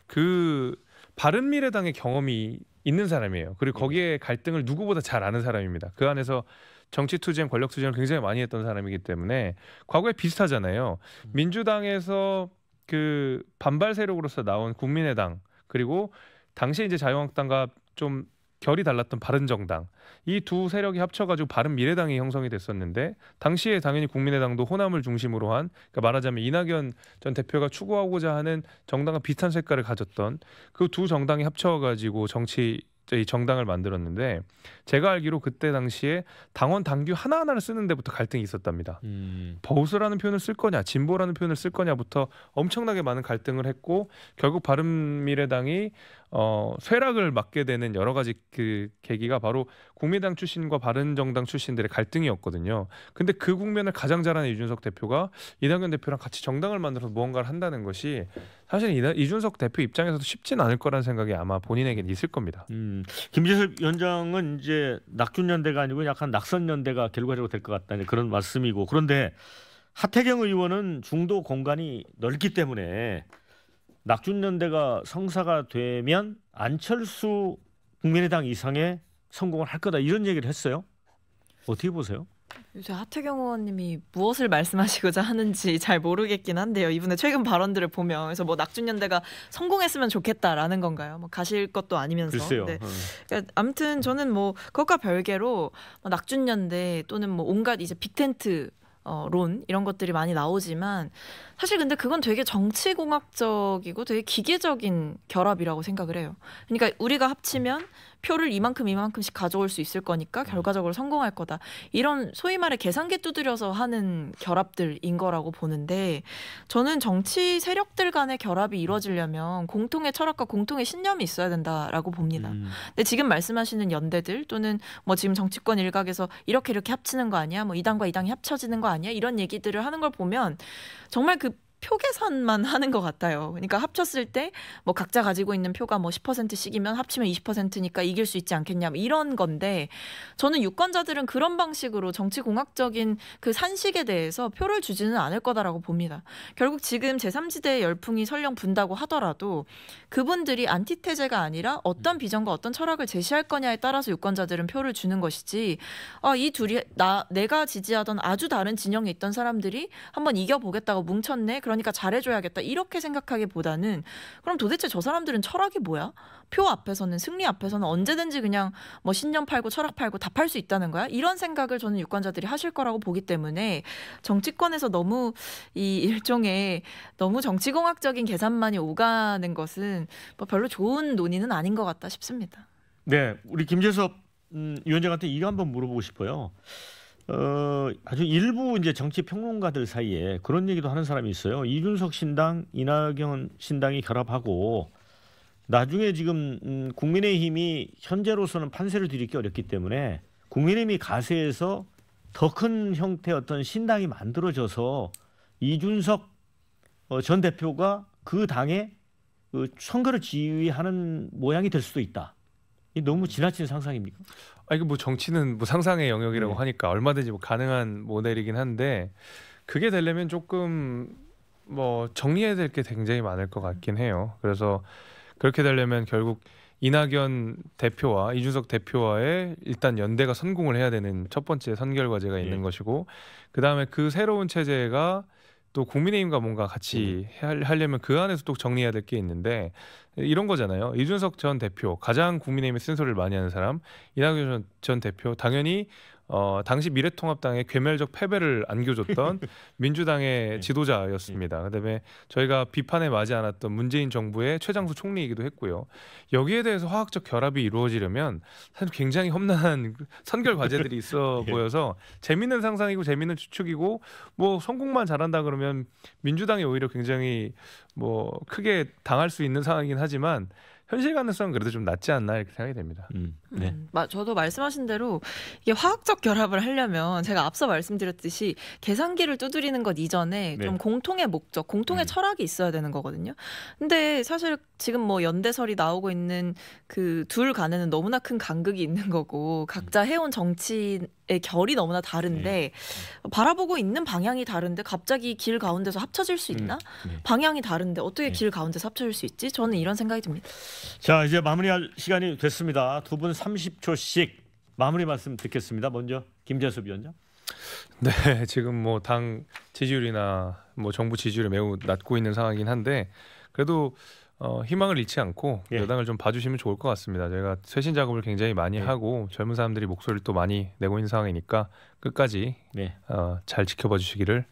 그 바른미래당의 경험이 있는 사람이에요. 그리고 네. 거기에 갈등을 누구보다 잘 아는 사람입니다. 그 안에서 정치 투쟁, 권력 투쟁을 굉장히 많이 했던 사람이기 때문에 과거에 비슷하잖아요. 음. 민주당에서 그 반발 세력으로서 나온 국민의당 그리고 당시 에 이제 자유한국당과 좀 결이 달랐던 바른정당 이 두 세력이 합쳐가지고 바른미래당이 형성이 됐었는데 당시에 당연히 국민의당도 호남을 중심으로 한 그러니까 말하자면 이낙연 전 대표가 추구하고자 하는 정당과 비슷한 색깔을 가졌던 그 두 정당이 합쳐가지고 정치 이 정당을 만들었는데 제가 알기로 그때 당시에 당원 당규 하나하나를 쓰는 데부터 갈등이 있었답니다. 음. 보수라는 표현을 쓸 거냐, 진보라는 표현을 쓸 거냐부터 엄청나게 많은 갈등을 했고 결국 바른미래당이 어, 쇠락을 맞게 되는 여러 가지 그 계기가 바로 국민당 출신과 바른정당 출신들의 갈등이었거든요. 근데 그 국면을 가장 잘하는 이준석 대표가 이낙연 대표랑 같이 정당을 만들어서 무언가를 한다는 것이 사실 이나, 이준석 대표 입장에서도 쉽진 않을 거라는 생각이 아마 본인에게는 있을 겁니다. 음, 김재섭 위원장은 이제 낙준연대가 아니고 약간 낙선연대가 결과적으로 될 것 같다는 그런 말씀이고 그런데 하태경 의원은 중도 공간이 넓기 때문에 낙준연대가 성사가 되면 안철수 국민의당 이상의 성공을 할 거다 이런 얘기를 했어요. 어떻게 보세요? 요새 하태경 의원님이 무엇을 말씀하시고자 하는지 잘 모르겠긴 한데요. 이분의 최근 발언들을 보면 그래서 뭐 낙준연대가 성공했으면 좋겠다라는 건가요? 뭐 가실 것도 아니면서. 글쎄요. 네. 어. 그러니까 아무튼 저는 뭐 그것과 별개로 뭐 낙준연대 또는 뭐 온갖 이제 빅텐트 어, 론 이런 것들이 많이 나오지만 사실 근데 그건 되게 정치공학적이고 되게 기계적인 결합이라고 생각을 해요. 그러니까 우리가 합치면 표를 이만큼 이만큼씩 가져올 수 있을 거니까 음. 결과적으로 성공할 거다. 이런 소위 말해 계산기 두드려서 하는 결합들인 거라고 보는데 저는 정치 세력들 간의 결합이 이루어지려면 공통의 철학과 공통의 신념이 있어야 된다라고 봅니다. 음. 근데 지금 말씀하시는 연대들 또는 뭐 지금 정치권 일각에서 이렇게 이렇게 합치는 거 아니야? 뭐 이당과 이당이 합쳐지는 거 아니야? 이런 얘기들을 하는 걸 보면 정말 그표 계산만 하는 것 같아요. 그러니까 합쳤을 때 뭐 각자 가지고 있는 표가 뭐 10%씩이면 합치면 20%니까 이길 수 있지 않겠냐 뭐 이런 건데 저는 유권자들은 그런 방식으로 정치공학적인 그 산식에 대해서 표를 주지는 않을 거다라고 봅니다. 결국 지금 제3지대 열풍이 설령 분다고 하더라도 그분들이 안티테제가 아니라 어떤 비전과 어떤 철학을 제시할 거냐에 따라서 유권자들은 표를 주는 것이지 아, 이 둘이 나 내가 지지하던 아주 다른 진영에 있던 사람들이 한번 이겨보겠다고 뭉쳤네. 그러니까 잘해줘야겠다 이렇게 생각하기보다는 그럼 도대체 저 사람들은 철학이 뭐야? 표 앞에서는 승리 앞에서는 언제든지 그냥 뭐 신념 팔고 철학 팔고 다 팔 수 있다는 거야? 이런 생각을 저는 유권자들이 하실 거라고 보기 때문에 정치권에서 너무 이 일종의 너무 정치공학적인 계산만이 오가는 것은 뭐 별로 좋은 논의는 아닌 것 같다 싶습니다. 네, 우리 김재섭 음, 위원장한테 이거 한번 물어보고 싶어요. 어, 아주 일부 이제 정치 평론가들 사이에 그런 얘기도 하는 사람이 있어요. 이준석 신당, 이낙연 신당이 결합하고 나중에 지금 음, 국민의힘이 현재로서는 판세를 들이기 어렵기 때문에 국민의힘이 가세해서 더 큰 형태 어떤 신당이 만들어져서 이준석 어, 전 대표가 그당에그 어, 선거를 지휘하는 모양이 될 수도 있다. 이 너무 지나친 상상입니까? 아 이거 뭐 정치는 뭐 상상의 영역이라고 네. 하니까 얼마든지 뭐 가능한 모델이긴 한데 그게 되려면 조금 뭐 정리해야 될 게 굉장히 많을 것 같긴 해요. 그래서 그렇게 되려면 결국 이낙연 대표와 이준석 대표와의 일단 연대가 성공을 해야 되는 첫 번째 선결과제가 있는 예. 것이고 그다음에 그 새로운 체제가 또 국민의힘과 뭔가 같이 음. 하려면 그 안에서 또 정리해야 될 게 있는데 이런 거잖아요. 이준석 전 대표 가장 국민의힘에 쓴소리를 많이 하는 사람, 이낙연 전 대표 당연히 어, 당시 미래통합당의 괴멸적 패배를 안겨줬던 *laughs* 민주당의 네. 지도자였습니다. 그다음에 저희가 비판에 맞지 않았던 문재인 정부의 최장수 총리이기도 했고요. 여기에 대해서 화학적 결합이 이루어지려면 사실 굉장히 험난한 *laughs* 선결 과제들이 있어 *laughs* 예. 보여서 재밌는 상상이고 재밌는 추측이고 뭐 성공만 잘한다 그러면 민주당이 오히려 굉장히 뭐 크게 당할 수 있는 상황이긴 하지만 현실 가능성은 그래도 좀 낮지 않나 이렇게 생각이 됩니다. 음. 네. 음. 마, 저도 말씀하신 대로 이게 화학적 결합을 하려면 제가 앞서 말씀드렸듯이 계산기를 두드리는 것 이전에 네. 좀 공통의 목적, 공통의 음. 철학이 있어야 되는 거거든요. 근데 사실 지금 뭐 연대설이 나오고 있는 그 둘 간에는 너무나 큰 간극이 있는 거고 각자 음. 해온 정치의 결이 너무나 다른데 네. 바라보고 있는 방향이 다른데 갑자기 길 가운데서 합쳐질 수 있나? 음. 네. 방향이 다른데 어떻게 네. 길 가운데서 합쳐질 수 있지? 저는 이런 생각이 듭니다. 자 이제 마무리할 시간이 됐습니다. 두분 30초씩 마무리 말씀 듣겠습니다. 먼저 김재섭 위원장. *laughs* 네, 지금 뭐 당 지지율이나 뭐 정부 지지율이 매우 낮고 있는 상황이긴 한데 그래도 어, 희망을 잃지 않고 예. 여당을 좀 봐주시면 좋을 것 같습니다. 저희가 쇄신 작업을 굉장히 많이 예. 하고 젊은 사람들이 목소리를 또 많이 내고 있는 상황이니까 끝까지 예. 어, 잘 지켜봐 주시기를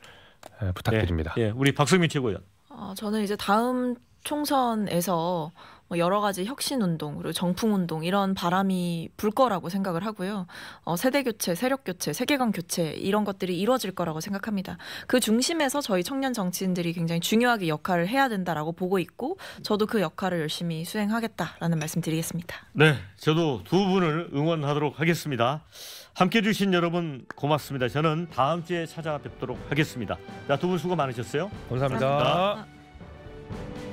부탁드립니다. 예. 예. 우리 박승민 최고위원. 어, 저는 이제 다음 총선에서 뭐 여러 가지 혁신 운동 그리고 정풍 운동 이런 바람이 불 거라고 생각을 하고요. 어, 세대 교체, 세력 교체, 세계관 교체 이런 것들이 이루어질 거라고 생각합니다. 그 중심에서 저희 청년 정치인들이 굉장히 중요하게 역할을 해야 된다라고 보고 있고 저도 그 역할을 열심히 수행하겠다라는 말씀드리겠습니다. 네, 저도 두 분을 응원하도록 하겠습니다. 함께 해주신 여러분 고맙습니다. 저는 다음 주에 찾아뵙도록 하겠습니다. 자, 두 분 수고 많으셨어요. 감사합니다. 감사합니다.